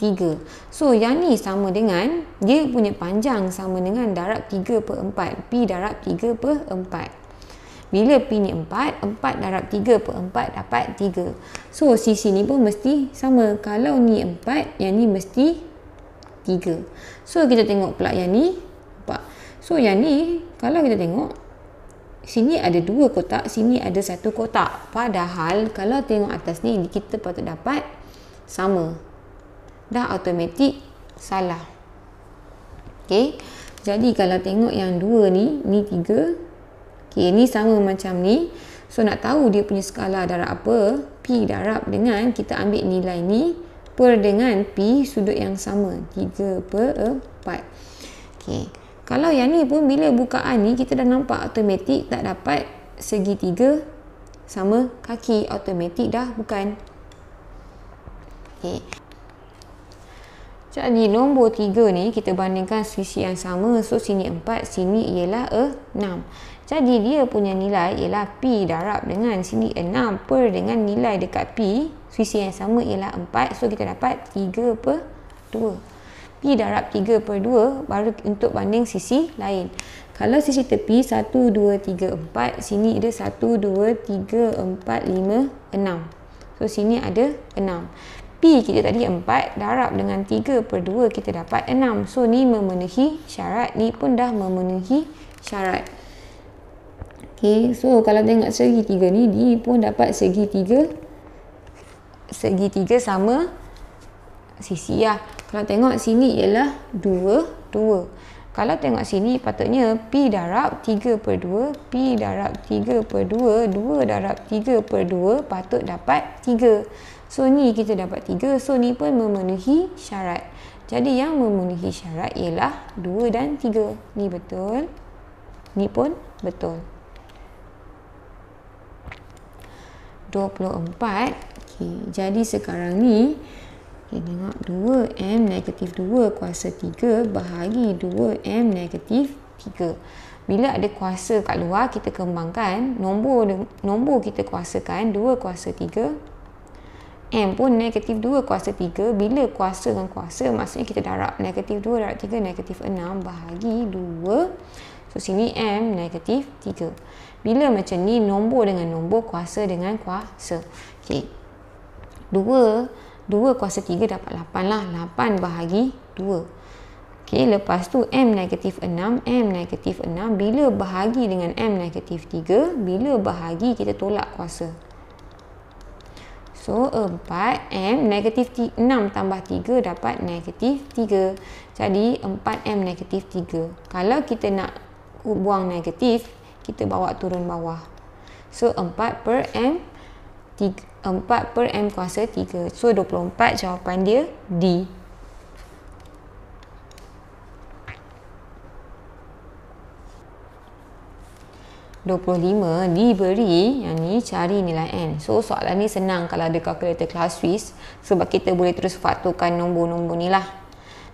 3. So yang ni sama dengan dia punya panjang sama dengan darab 3 per 4. P darab 3 per 4. Bila P ni 4, 4 darab 3 per 4 dapat 3. So sisi ni pun mesti sama. Kalau ni 4, yang ni mesti 3. So kita tengok pula yang ni So yang ni kalau kita tengok sini ada dua kotak, sini ada satu kotak. Padahal kalau tengok atas ni kita patut dapat Sama dah automatik salah. Okey. Jadi kalau tengok yang dua ni, ni tiga. Okey, ni sama macam ni. So nak tahu dia punya skala darab apa, P darab dengan kita ambil nilai ni per dengan P sudut yang sama, 3 per 4. Okey. Kalau yang ni pun bila bukaan ni kita dah nampak automatik tak dapat segitiga sama kaki automatik dah bukan. okay? Jadi nombor 3 ni kita bandingkan sisi yang sama. So sini 4, sini ialah 6. Jadi dia punya nilai ialah P darab dengan sini 6 per dengan nilai dekat P. Sisi yang sama ialah 4. So kita dapat 3 per 2. P darab 3 per 2 baru untuk banding sisi lain. Kalau sisi tepi 1, 2, 3, 4. Sini ada 1, 2, 3, 4, 5, 6. So sini ada 6. P kita tadi 4 darab dengan 3 per 2 kita dapat 6. So ni memenuhi syarat. Ni pun dah memenuhi syarat. Okay. So kalau tengok segi 3 ni, ni pun dapat segi 3. Segi 3 sama sisi lah. Kalau tengok sini ialah 2, 2. Kalau tengok sini patutnya P darab 3 per 2. P darab 3 per 2. 2 darab 3 per 2 patut dapat 3. So ni kita dapat 3. So ni pun memenuhi syarat. Jadi yang memenuhi syarat ialah 2 dan 3. Ni betul. Ni pun betul. 24. Okey. Jadi sekarang ni okay, tengok 2m negatif 2 kuasa 3 bahagi 2m negatif 3. Bila ada kuasa kat luar kita kembangkan nombor nombor kita kuasakan 2 kuasa 3 M pun negatif 2 kuasa 3 bila kuasa dengan kuasa maksudnya kita darab negatif 2 darab 3 negatif 6 bahagi 2 so sini M negatif 3 bila macam ni nombor dengan nombor kuasa dengan kuasa ok 2 2 kuasa 3 dapat 8 lah 8 bahagi 2 ok lepas tu M negatif 6 M negatif 6 bila bahagi dengan M negatif 3 bila bahagi kita tolak kuasa So 4M negatif 6 tambah 3 dapat negatif 3. Jadi 4M negatif 3. Kalau kita nak buang negatif, kita bawa turun bawah. So 4 per M 3, 4 per M kuasa 3. So 24 jawapan dia D. 25 diberi yang ni cari nilai N. So soalan ni senang kalau ada kalkulator kelas Swiss sebab kita boleh terus faktorkan nombor-nombor ni lah.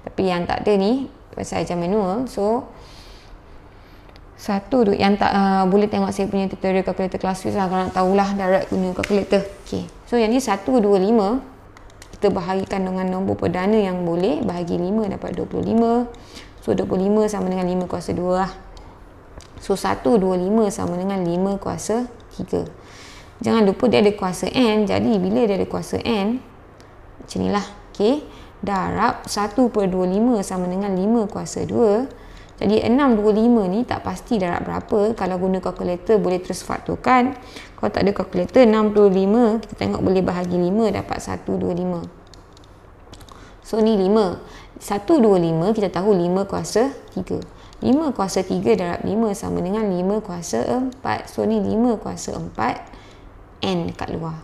Tapi yang tak ada ni saya ajar manual so satu tu yang tak uh, boleh tengok saya punya tutorial kalkulator kelas Swiss lah kalau nak tahulah direct guna kalkulator. Okay. So yang ni 125 kita bahagikan dengan nombor perdana yang boleh bahagi 5 dapat 25. So 25 sama dengan 5 kuasa 2 lah. So 125 sama dengan 5 kuasa 3. Jangan lupa dia ada kuasa n. Jadi bila dia ada kuasa n, macam lah Okey. Darab 1 per 25 sama dengan 5 kuasa 2. Jadi 625 ni tak pasti darab berapa. Kalau guna kalkulator boleh terus faktorkan. Kalau tak ada kalkulator 65, kita tengok boleh bahagi 5 dapat 125. So ni 5. 125 kita tahu 5 kuasa 3. 5 kuasa 3 darab 5 sama dengan 5 kuasa 4. So ni 5 kuasa 4 n kat luar.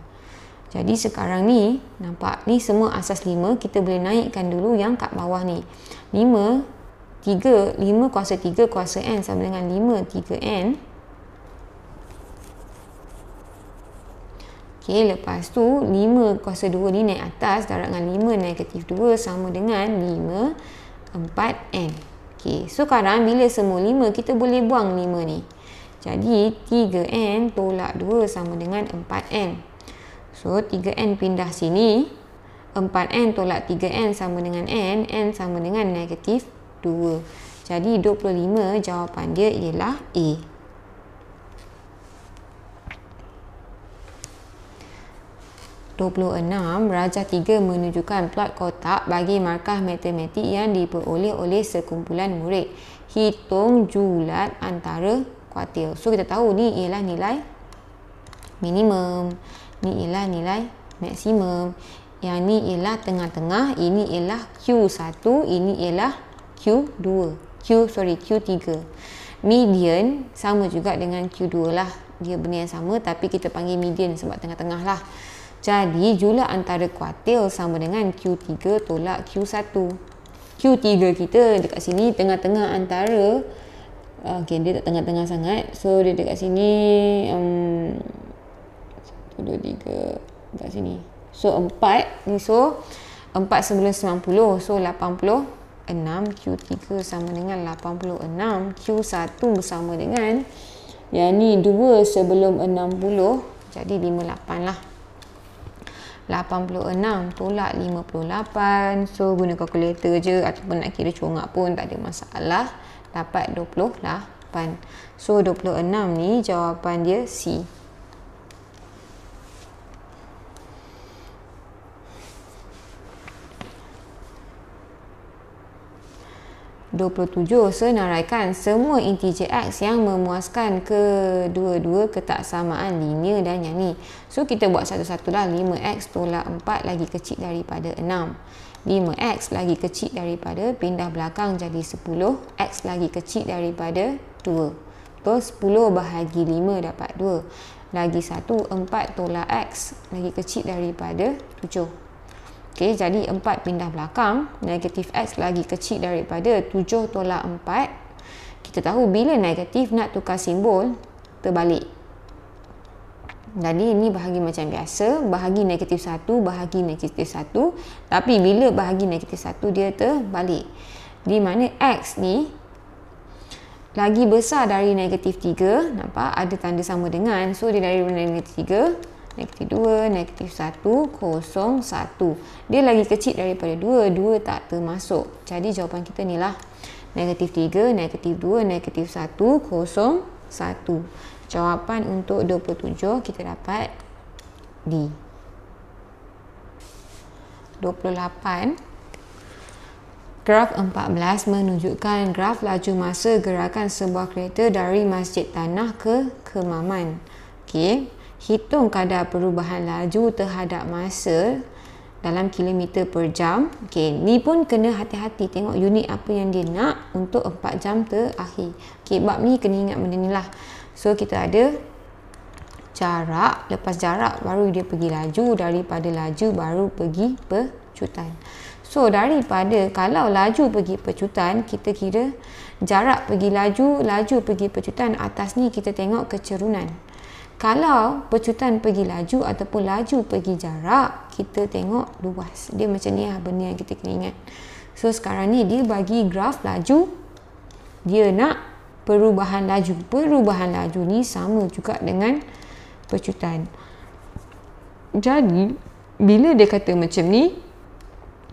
Jadi sekarang ni nampak ni semua asas 5 kita boleh naikkan dulu yang kat bawah ni. 5 3 5 kuasa 3 kuasa n sama dengan 5 3 n. Okey lepas tu 5 kuasa 2 ni naik atas darab dengan 5 negatif 2 sama dengan 5 4 n. Okey, so sekarang bila semua 5 kita boleh buang 5 ni. Jadi 3n tolak 2 sama dengan 4n. So 3n pindah sini. 4n tolak 3n sama dengan n, n sama dengan negatif 2. Jadi 25 jawapan dia ialah A. 26, Raja 3 menunjukkan plot kotak bagi markah matematik yang diperoleh oleh sekumpulan murid. Hitung julat antara kuartil. So, kita tahu ni ialah nilai minimum. Ni ialah nilai maksimum. Yang ni ialah tengah-tengah. Ini ialah Q1. Ini ialah Q2. Q, sorry, Q3. Median sama juga dengan Q2 lah. Dia benda yang sama tapi kita panggil median sebab tengah-tengah lah. Jadi jumlah antara kuartil sama dengan Q3 tolak Q1. Q3 kita dekat sini tengah-tengah antara eh, okey dia tak tengah-tengah sangat. So dia dekat sini um 1 2 3 dekat sini. So 4 ni so 4 sebelum 90. So 86 Q3 sama dengan 86 Q1 sama dengan yang ni 2 sebelum 60 jadi 58 lah. 86 tolak 58 so guna kalkulator je ataupun nak kira congak pun tak ada masalah dapat 28 so 26 ni jawapan dia C 27 senaraikan semua integer x yang memuaskan kedua-dua ketaksamaan linear dan yang ni so kita buat satu-satulah 5x tolak 4 lagi kecil daripada 6 5x lagi kecil daripada pindah belakang jadi 10 x lagi kecil daripada 2 so 10 bahagi 5 dapat 2 lagi 1 4 tolak x lagi kecil daripada 7 Okay, jadi 4 pindah belakang, negatif X lagi kecil daripada 7 tolak 4. Kita tahu bila negatif nak tukar simbol, terbalik. Jadi ini bahagi macam biasa, bahagi negatif 1, bahagi negatif 1. Tapi bila bahagi negatif 1, dia terbalik. Di mana X ni lagi besar dari negatif 3, nampak ada tanda sama dengan. So dia dari negatif 3, negatif 2, negatif 1, kosong 1. Dia lagi kecil daripada 2, 2 tak termasuk. Jadi jawapan kita ni lah. Negatif 3, negatif 2, negatif 1, kosong 1. Jawapan untuk 27 kita dapat D. 28. Graf 14 menunjukkan graf laju masa gerakan sebuah kereta dari Masjid Tanah ke Kemaman. Okey hitung kadar perubahan laju terhadap masa dalam kilometer per jam. Okey, ni pun kena hati-hati tengok unit apa yang dia nak untuk 4 jam terakhir. Okey, bab ni kena ingat benda ni lah. So kita ada jarak, lepas jarak baru dia pergi laju, daripada laju baru pergi pecutan. So daripada kalau laju pergi pecutan, kita kira jarak pergi laju, laju pergi pecutan atas ni kita tengok kecerunan. Kalau pecutan pergi laju ataupun laju pergi jarak, kita tengok luas. Dia macam ni lah benda yang kita kena ingat. So sekarang ni dia bagi graf laju, dia nak perubahan laju. Perubahan laju ni sama juga dengan pecutan. Jadi, bila dia kata macam ni,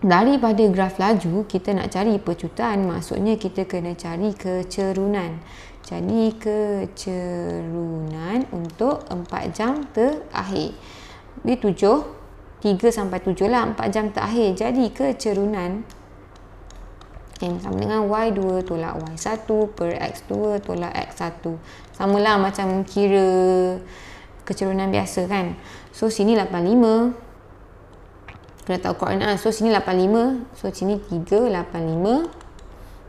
daripada graf laju, kita nak cari pecutan maksudnya kita kena cari kecerunan. Jadi kecerunan untuk 4 jam terakhir. Di 7, 3 sampai 7 lah 4 jam terakhir. Jadi kecerunan M sama dengan Y2 tolak Y1 per X2 tolak X1. Sama lah macam kira kecerunan biasa kan. So sini 85 kena tahu koordinat ah. so sini 85 so sini 385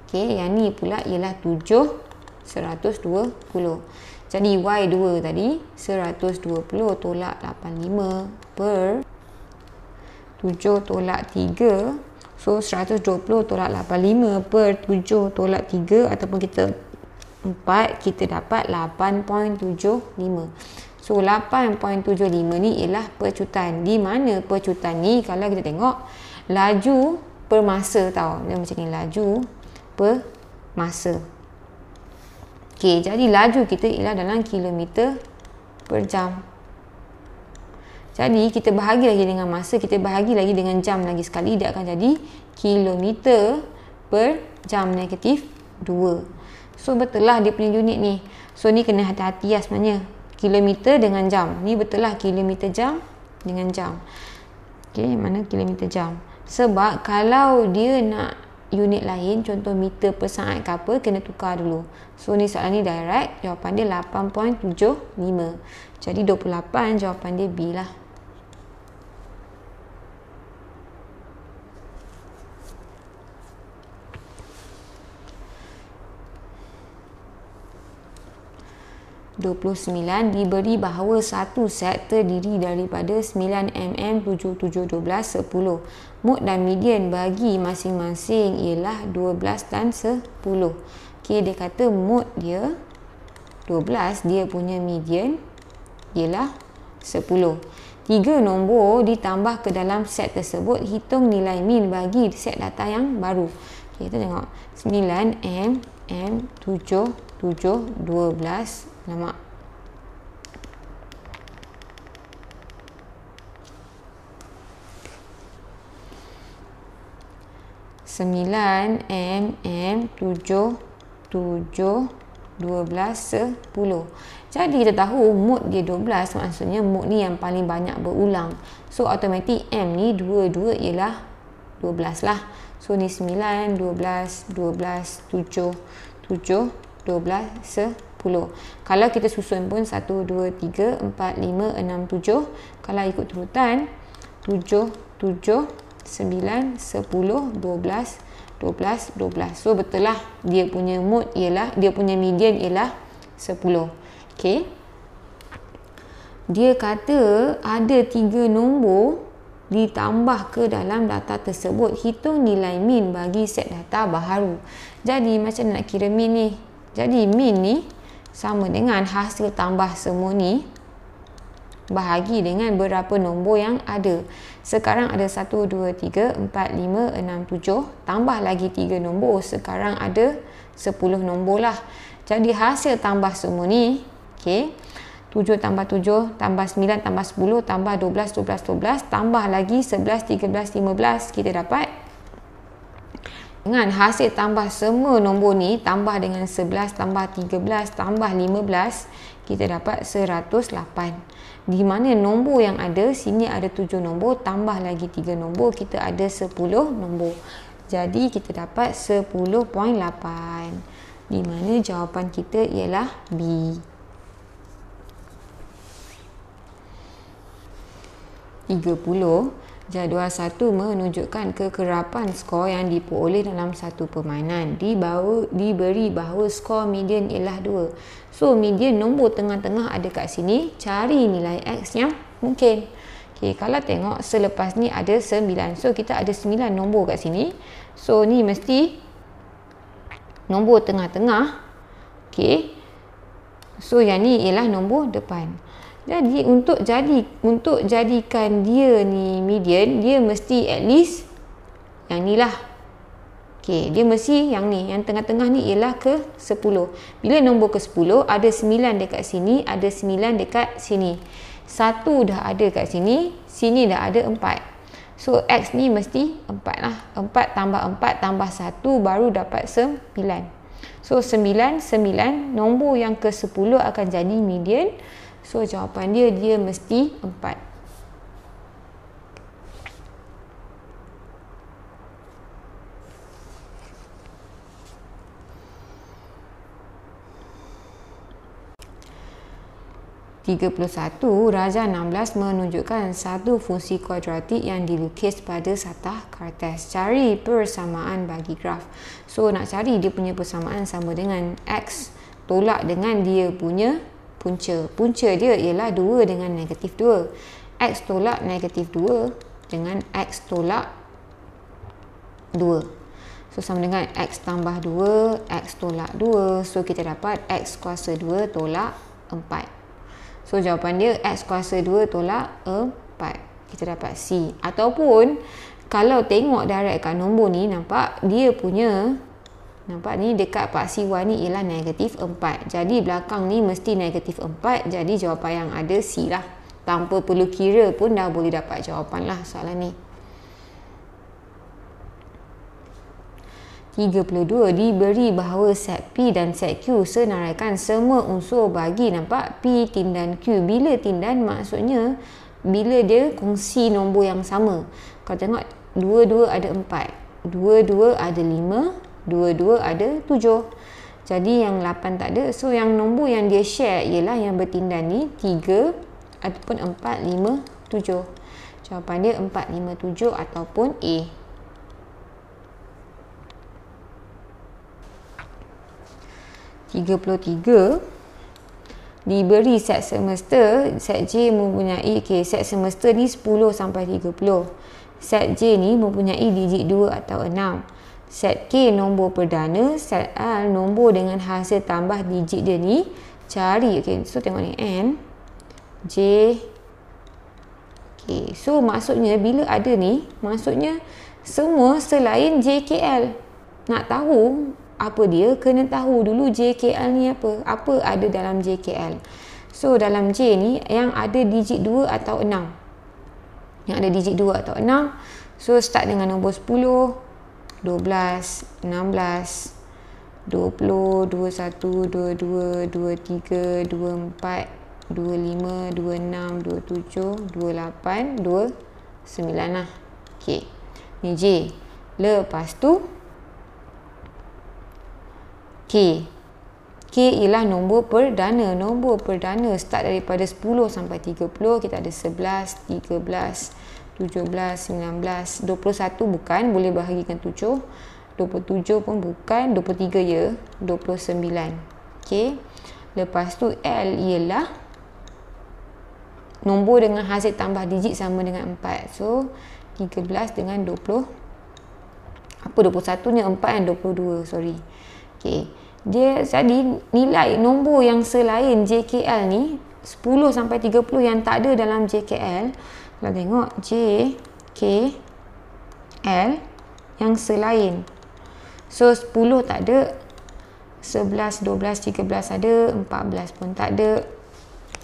okay yang ni pula ialah 120. Jadi Y2 tadi 120 tolak 85 per 7 tolak 3. So 120 tolak 85 per 7 tolak 3 ataupun kita 4 kita dapat 8.75. So 8.75 ni ialah percutan. Di mana percutan ni kalau kita tengok laju per masa tau. Dia macam ni laju per masa. Okey, jadi laju kita ialah dalam kilometer per jam. Jadi kita bahagi lagi dengan masa, kita bahagi lagi dengan jam lagi sekali dia akan jadi kilometer per jam negatif 2. So betul lah dia punya unit ni. So ni kena hati-hati lah sebenarnya. Kilometer dengan jam. Ni betul lah kilometer jam dengan jam. Okey, mana kilometer jam. Sebab kalau dia nak unit lain contoh meter per saat ke apa kena tukar dulu so ni soalan ni direct jawapan dia 8.75 jadi 28 jawapan dia B lah Dua diberi bahawa satu set terdiri daripada sembilan mm tujuh tujuh dua belas sepuluh. Mod dan median bagi masing-masing ialah 12 dan 10. Okey, dia kata mod dia 12, dia punya median ialah 10. Tiga nombor ditambah ke dalam set tersebut, hitung nilai min bagi set data yang baru. Okey, kita tengok. 9M, M, 7, 7, 12. Alamak, 9 M M 7 7 12 10 jadi kita tahu mod dia 12 maksudnya mod ni yang paling banyak berulang so automatik M ni 2 2 ialah 12 lah so ni 9 12 12 7 7 12 10 kalau kita susun pun 1 2 3 4 5 6 7 kalau ikut turutan 7 7 9, 10, 12, 12, 12. So betul lah dia punya mood ialah, dia punya median ialah 10. Okay. Dia kata ada tiga nombor ditambah ke dalam data tersebut. Hitung nilai min bagi set data baharu. Jadi macam nak kira min ni? Jadi min ni sama dengan hasil tambah semua ni bahagi dengan berapa nombor yang ada. Sekarang ada 1, 2, 3, 4, 5, 6, tambah lagi 3 nombor. Sekarang ada 10 nombor lah. Jadi hasil tambah semua ni, okay, 7 tambah 7, tambah 9, tambah 10, tambah 12, 12, 12, tambah lagi 11, 13, 15, kita dapat dengan hasil tambah semua nombor ni tambah dengan 11 tambah 13 tambah 15 kita dapat 108 di mana nombor yang ada sini ada 7 nombor tambah lagi 3 nombor kita ada 10 nombor jadi kita dapat 10.8 di mana jawapan kita ialah B tiga puluh jadual satu menunjukkan kekerapan skor yang diperoleh dalam satu permainan di bawah diberi bahawa skor median ialah dua So median nombor tengah-tengah ada kat sini. Cari nilai X yang mungkin. Okay, kalau tengok selepas ni ada 9. So kita ada 9 nombor kat sini. So ni mesti nombor tengah-tengah. Okay. So yang ni ialah nombor depan. Jadi untuk jadi untuk jadikan dia ni median, dia mesti at least yang ni lah. Okey, dia mesti yang ni, yang tengah-tengah ni ialah ke 10. Bila nombor ke 10, ada 9 dekat sini, ada 9 dekat sini. Satu dah ada kat sini, sini dah ada 4. So, X ni mesti 4 lah. 4 tambah 4 tambah 1 baru dapat 9. So, 9, 9, nombor yang ke 10 akan jadi median. So, jawapan dia, dia mesti 4. 31, Raja 16 menunjukkan satu fungsi kuadratik yang dilukis pada satah kertas Cari persamaan bagi graf. So, nak cari dia punya persamaan sama dengan X tolak dengan dia punya punca. Punca dia ialah 2 dengan negatif 2. X tolak negatif 2 dengan X tolak 2. So, sama dengan X tambah 2, X tolak 2. So, kita dapat X kuasa 2 tolak 4. So jawapan dia X kuasa 2 tolak 4 Kita dapat C Ataupun kalau tengok directkan nombor ni nampak dia punya Nampak ni dekat paksi 1 ni ialah negatif 4 Jadi belakang ni mesti negatif 4 Jadi jawapan yang ada C lah Tanpa perlu kira pun dah boleh dapat jawapan lah soalan ni 32 diberi bahawa set P dan set Q senaraikan semua unsur bagi nampak P tindan Q. Bila tindan maksudnya bila dia kongsi nombor yang sama. Kau tengok 22 ada 4, 22 ada 5, 22 ada 7. Jadi yang 8 tak ada. So yang nombor yang dia share ialah yang bertindan ni 3 ataupun 4, 5, 7. Jawapan dia 4, 5, 7 ataupun A. 33 diberi set semester set J mempunyai okay, set semester ni 10 sampai 30 set J ni mempunyai digit 2 atau 6 set K nombor perdana set L nombor dengan hasil tambah digit dia ni cari okay, so tengok ni N J okay. so maksudnya bila ada ni maksudnya semua selain JKL nak tahu apa dia kena tahu dulu JKL ni apa apa ada dalam JKL so dalam J ni yang ada digit 2 atau 6 yang ada digit 2 atau 6 so start dengan nombor 10 12 16 20 21 22 23 24 25 26 27 28 29 lah okey ni J lepas tu K K ialah nombor perdana nombor perdana start daripada 10 sampai 30 kita ada 11 13 17 19 21 bukan boleh bahagikan 7 27 pun bukan 23 ya 29 okey lepas tu L ialah nombor dengan hasil tambah digit sama dengan 4 so 13 dengan 20 apa 21 ni 4 dan 22 sorry Okey. Dia jadi nilai nombor yang selain JKL ni 10 sampai 30 yang tak ada dalam JKL. Kalau tengok J K L yang selain. So 10 tak ada. 11, 12, 13 ada, 14 pun tak ada.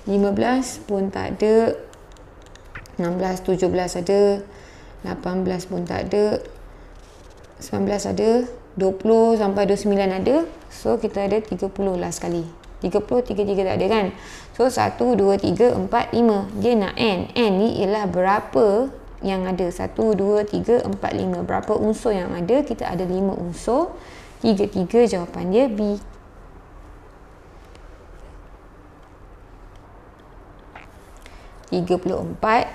15 pun tak ada. 16, 17 ada. 18 pun tak ada. 19 ada. 20 sampai 29 ada so kita ada 30 lah sekali 30, 33 tak ada kan so 1, 2, 3, 4, 5 dia nak N, N ni ialah berapa yang ada, 1, 2, 3, 4, 5 berapa unsur yang ada kita ada 5 unsur 3, 3 jawapan dia B Tiga puluh empat,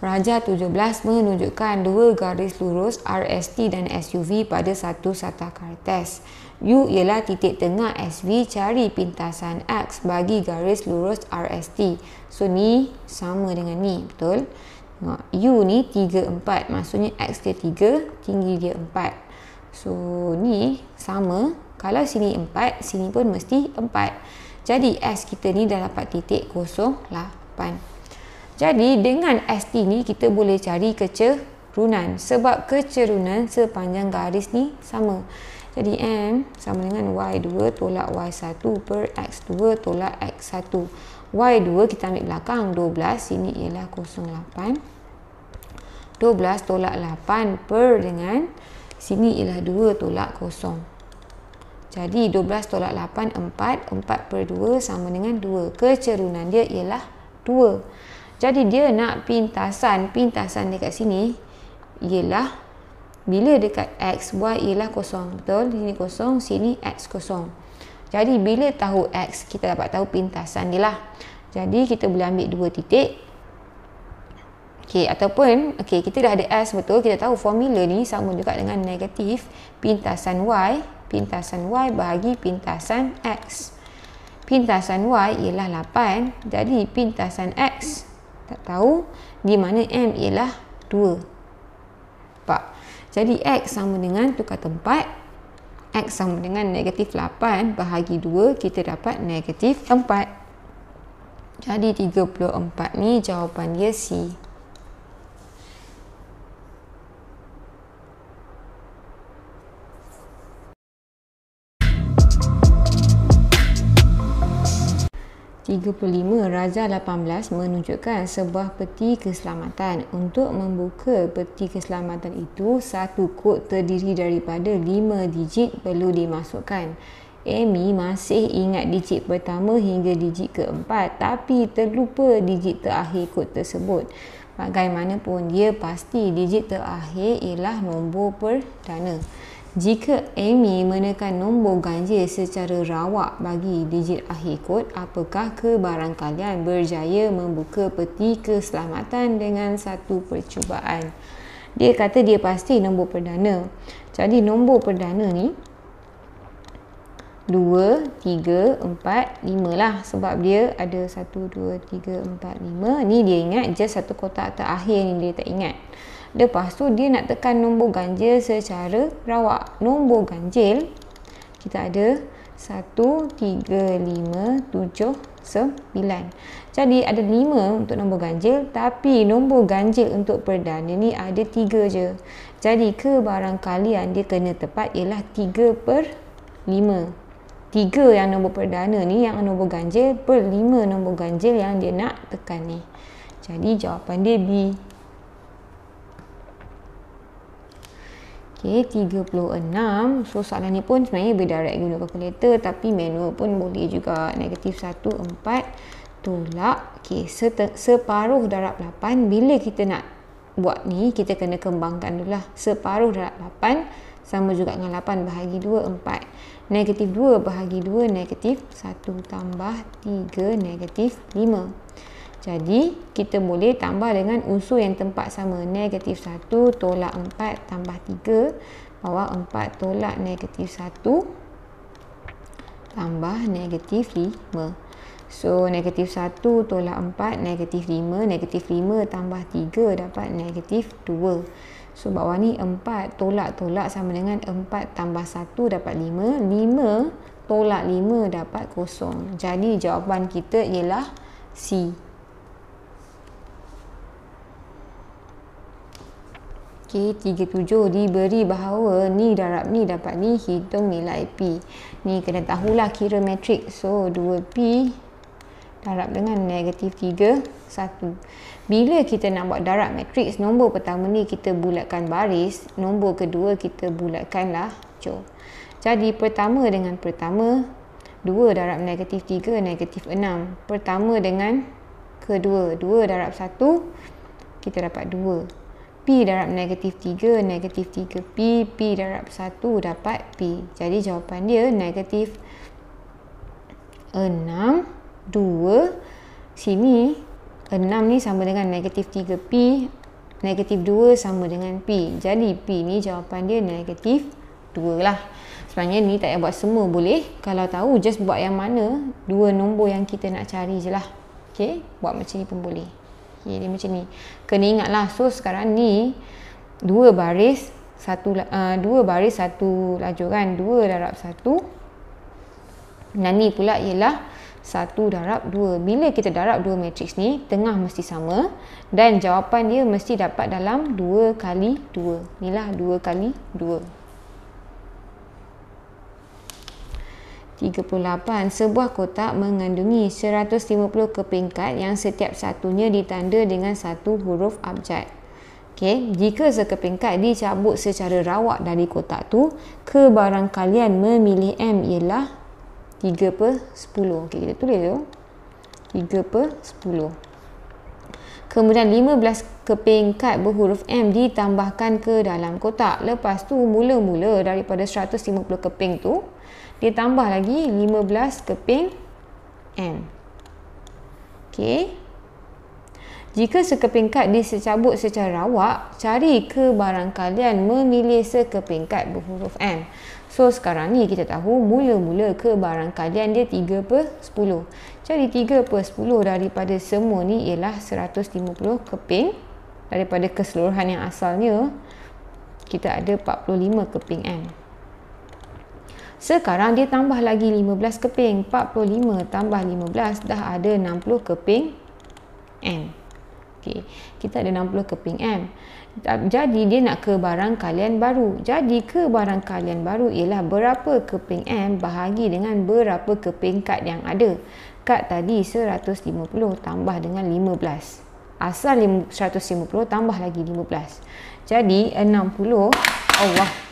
Raja 17 menunjukkan dua garis lurus RST dan SUV pada satu sata kertas. U ialah titik tengah SV cari pintasan X bagi garis lurus RST. So ni sama dengan ni, betul? Tengok, U ni 3, 4. Maksudnya X dia 3, tinggi dia 4. So ni sama. Kalau sini 4, sini pun mesti 4. Jadi S kita ni dah dapat titik 0, 8. Jadi dengan ST ni kita boleh cari kecerunan sebab kecerunan sepanjang garis ni sama. Jadi M sama dengan Y2 tolak Y1 per X2 tolak X1. Y2 kita ambil belakang 12 sini ialah 0.8. 12 tolak 8 per dengan sini ialah 2 tolak kosong. Jadi 12 tolak 8, 4. 4 per 2 sama dengan 2. Kecerunan dia ialah jadi dia nak pintasan, pintasan dekat sini ialah bila dekat x, y ialah kosong. Betul? Sini kosong, sini x kosong. Jadi bila tahu x, kita dapat tahu pintasan dia lah. Jadi kita boleh ambil dua titik. Okey, ataupun okey kita dah ada S betul, kita tahu formula ni sama juga dengan negatif pintasan Y, pintasan Y bahagi pintasan X. Pintasan Y ialah 8, jadi pintasan X tak tahu di mana M ialah 2 nampak jadi X sama dengan tukar tempat X sama dengan negatif 8 bahagi 2 kita dapat negatif 4 jadi 34 ni jawapan dia C 35 Raja 18 menunjukkan sebuah peti keselamatan. Untuk membuka peti keselamatan itu, satu kod terdiri daripada 5 digit perlu dimasukkan. Amy masih ingat digit pertama hingga digit keempat tapi terlupa digit terakhir kod tersebut. Bagaimanapun, dia pasti digit terakhir ialah nombor perdana. Jika Amy menekan nombor ganjil secara rawak bagi digit akhir kod, apakah kebarangkalian berjaya membuka peti keselamatan dengan satu percubaan? Dia kata dia pasti nombor perdana. Jadi nombor perdana ni 2, 3, 4, 5 lah sebab dia ada 1, 2, 3, 4, 5 ni dia ingat je satu kotak terakhir ni dia tak ingat Lepas tu dia nak tekan nombor ganjil secara rawak. Nombor ganjil kita ada 1, 3, 5, 7, 9. Jadi ada 5 untuk nombor ganjil tapi nombor ganjil untuk perdana ni ada 3 je. Jadi kebarangkalian dia kena tepat ialah 3 per 5. 3 yang nombor perdana ni yang nombor ganjil per 5 nombor ganjil yang dia nak tekan ni. Jadi jawapan dia B. Okey, 36. So soalan ni pun sebenarnya lebih guna kalkulator tapi manual pun boleh juga. Negatif 1, 4 tolak. Okey, separuh darab 8. Bila kita nak buat ni, kita kena kembangkan dulu lah. Separuh darab 8 sama juga dengan 8 bahagi 2, 4. Negatif 2 bahagi 2, negatif 1 tambah 3, negatif 5. 5. Jadi kita boleh tambah dengan unsur yang tempat sama. Negatif 1 tolak 4 tambah 3. Bawah 4 tolak negatif 1 tambah negatif 5. So negatif 1 tolak 4 negatif 5. Negatif 5 tambah 3 dapat negatif 2. So bawah ni 4 tolak-tolak sama dengan 4 tambah 1 dapat 5. 5 tolak 5 dapat kosong. Jadi jawapan kita ialah C. K37 diberi bahawa ni darab ni dapat ni hitung nilai P. Ni kena tahulah kira matrik. So 2P darab dengan negatif 3, 1. Bila kita nak buat darab matrix, nombor pertama ni kita bulatkan baris. Nombor kedua kita bulatkanlah cor. Jadi pertama dengan pertama, 2 darab negatif 3, negatif 6. Pertama dengan kedua, 2 darab 1, kita dapat 2. P darab negatif 3, negatif 3P, P darab 1 dapat P. Jadi jawapan dia negatif 6, 2, sini 6 ni sama dengan negatif 3P, negatif 2 sama dengan P. Jadi P ni jawapan dia negatif 2 lah. Sebenarnya ni tak payah buat semua boleh. Kalau tahu just buat yang mana, dua nombor yang kita nak cari je lah. Okay, buat macam ni pun boleh. Okay, dia macam ni kena ingatlah so sekarang ni dua baris satu uh, dua baris satu laju kan dua darab satu dan ni pula ialah satu darab dua bila kita darab dua matriks ni tengah mesti sama dan jawapan dia mesti dapat dalam dua kali dua inilah dua kali dua 38 sebuah kotak mengandungi 150 keping kad yang setiap satunya ditanda dengan satu huruf abjad. Okay, jika sekeping kad dicabut secara rawak dari kotak tu, kebarangkalian memilih M ialah 3 per 10. Okay, kita tulis tu. 3 per 10. Kemudian 15 keping kad berhuruf M ditambahkan ke dalam kotak. Lepas tu mula-mula daripada 150 keping tu, dia tambah lagi 15 keping M. Okey. Jika sekeping kad disecabut secara rawak, cari ke barang memilih sekeping kad berhuruf M. So sekarang ni kita tahu mula-mula ke barang dia 3 per 10. Cari 3 per 10 daripada semua ni ialah 150 keping daripada keseluruhan yang asalnya kita ada 45 keping M. Sekarang dia tambah lagi 15 keping. 45 tambah 15 dah ada 60 keping M. Okay, kita ada 60 keping M. Jadi dia nak ke barang kalian baru. Jadi ke barang kalian baru ialah berapa keping M bahagi dengan berapa keping kad yang ada. Kad tadi 150 tambah dengan 15. Asal 150 tambah lagi 15. Jadi 60 Allah oh,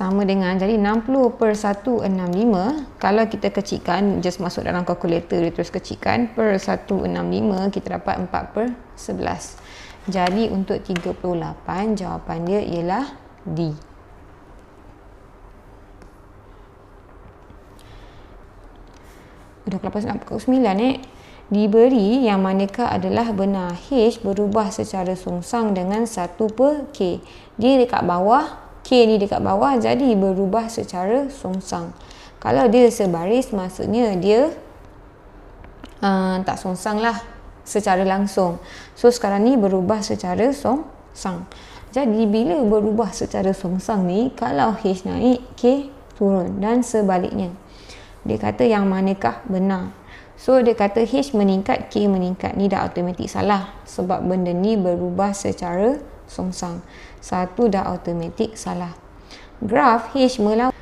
sama dengan jadi 60 per 165 kalau kita kecikkan just masuk dalam kalkulator dia terus kecikkan per 165 kita dapat 4 per 11 jadi untuk 38 jawapan dia ialah D Udah kelapa sembilan pukul sembilan eh. Diberi yang manakah adalah benar H berubah secara sungsang dengan satu per K. Dia dekat bawah ni dekat bawah jadi berubah secara songsang. Kalau dia sebaris maksudnya dia uh, tak songsang lah secara langsung. So sekarang ni berubah secara songsang. Jadi bila berubah secara songsang ni kalau H naik K turun dan sebaliknya. Dia kata yang manakah benar? So dia kata H meningkat K meningkat ni dah automatik salah sebab benda ni berubah secara songsang. Satu dah automatik salah. Graf H melawan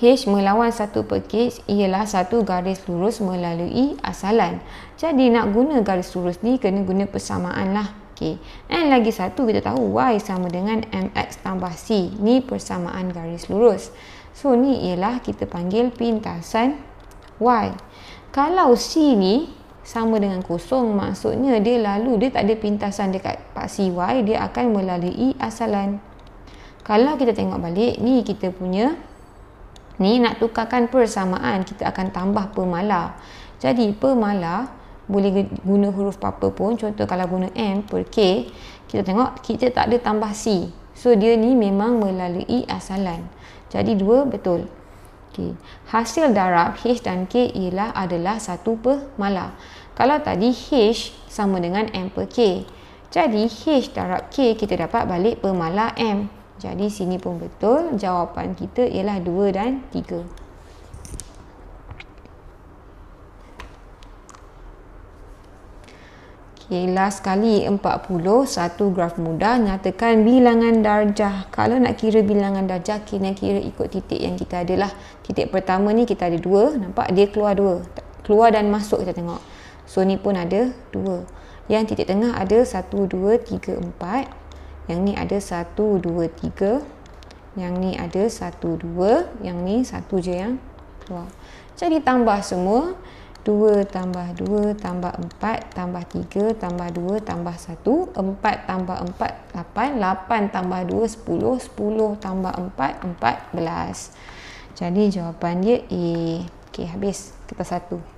H melawan satu package ialah satu garis lurus melalui asalan. Jadi nak guna garis lurus ni kena guna persamaan lah. Okay. And lagi satu kita tahu Y sama dengan MX tambah C. Ni persamaan garis lurus. So ni ialah kita panggil pintasan Y. Kalau C ni sama dengan kosong maksudnya dia lalu dia tak ada pintasan dekat paksi Y dia akan melalui asalan kalau kita tengok balik ni kita punya ni nak tukarkan persamaan kita akan tambah pemalar jadi pemalar boleh guna huruf apa pun contoh kalau guna M per K kita tengok kita tak ada tambah C so dia ni memang melalui asalan jadi dua betul Okay. Hasil darab H dan K ialah adalah satu pemalar. Kalau tadi H sama dengan M per K. Jadi H darab K kita dapat balik pemalar M. Jadi sini pun betul jawapan kita ialah 2 dan 3. Okay, last kali 40, satu graf mudah nyatakan bilangan darjah. Kalau nak kira bilangan darjah, kena kira ikut titik yang kita adalah. Titik pertama ni kita ada 2, nampak dia keluar 2. Keluar dan masuk kita tengok. So ni pun ada 2 yang titik tengah ada 1 2 3 4 yang ni ada 1 2 3 yang ni ada 1 2 yang ni satu je yang keluar jadi tambah semua 2 tambah 2 tambah 4 tambah 3 tambah 2 tambah 1 4 tambah 4 8 8 tambah 2 10 10 tambah 4 14 jadi jawapan dia A ok habis kita satu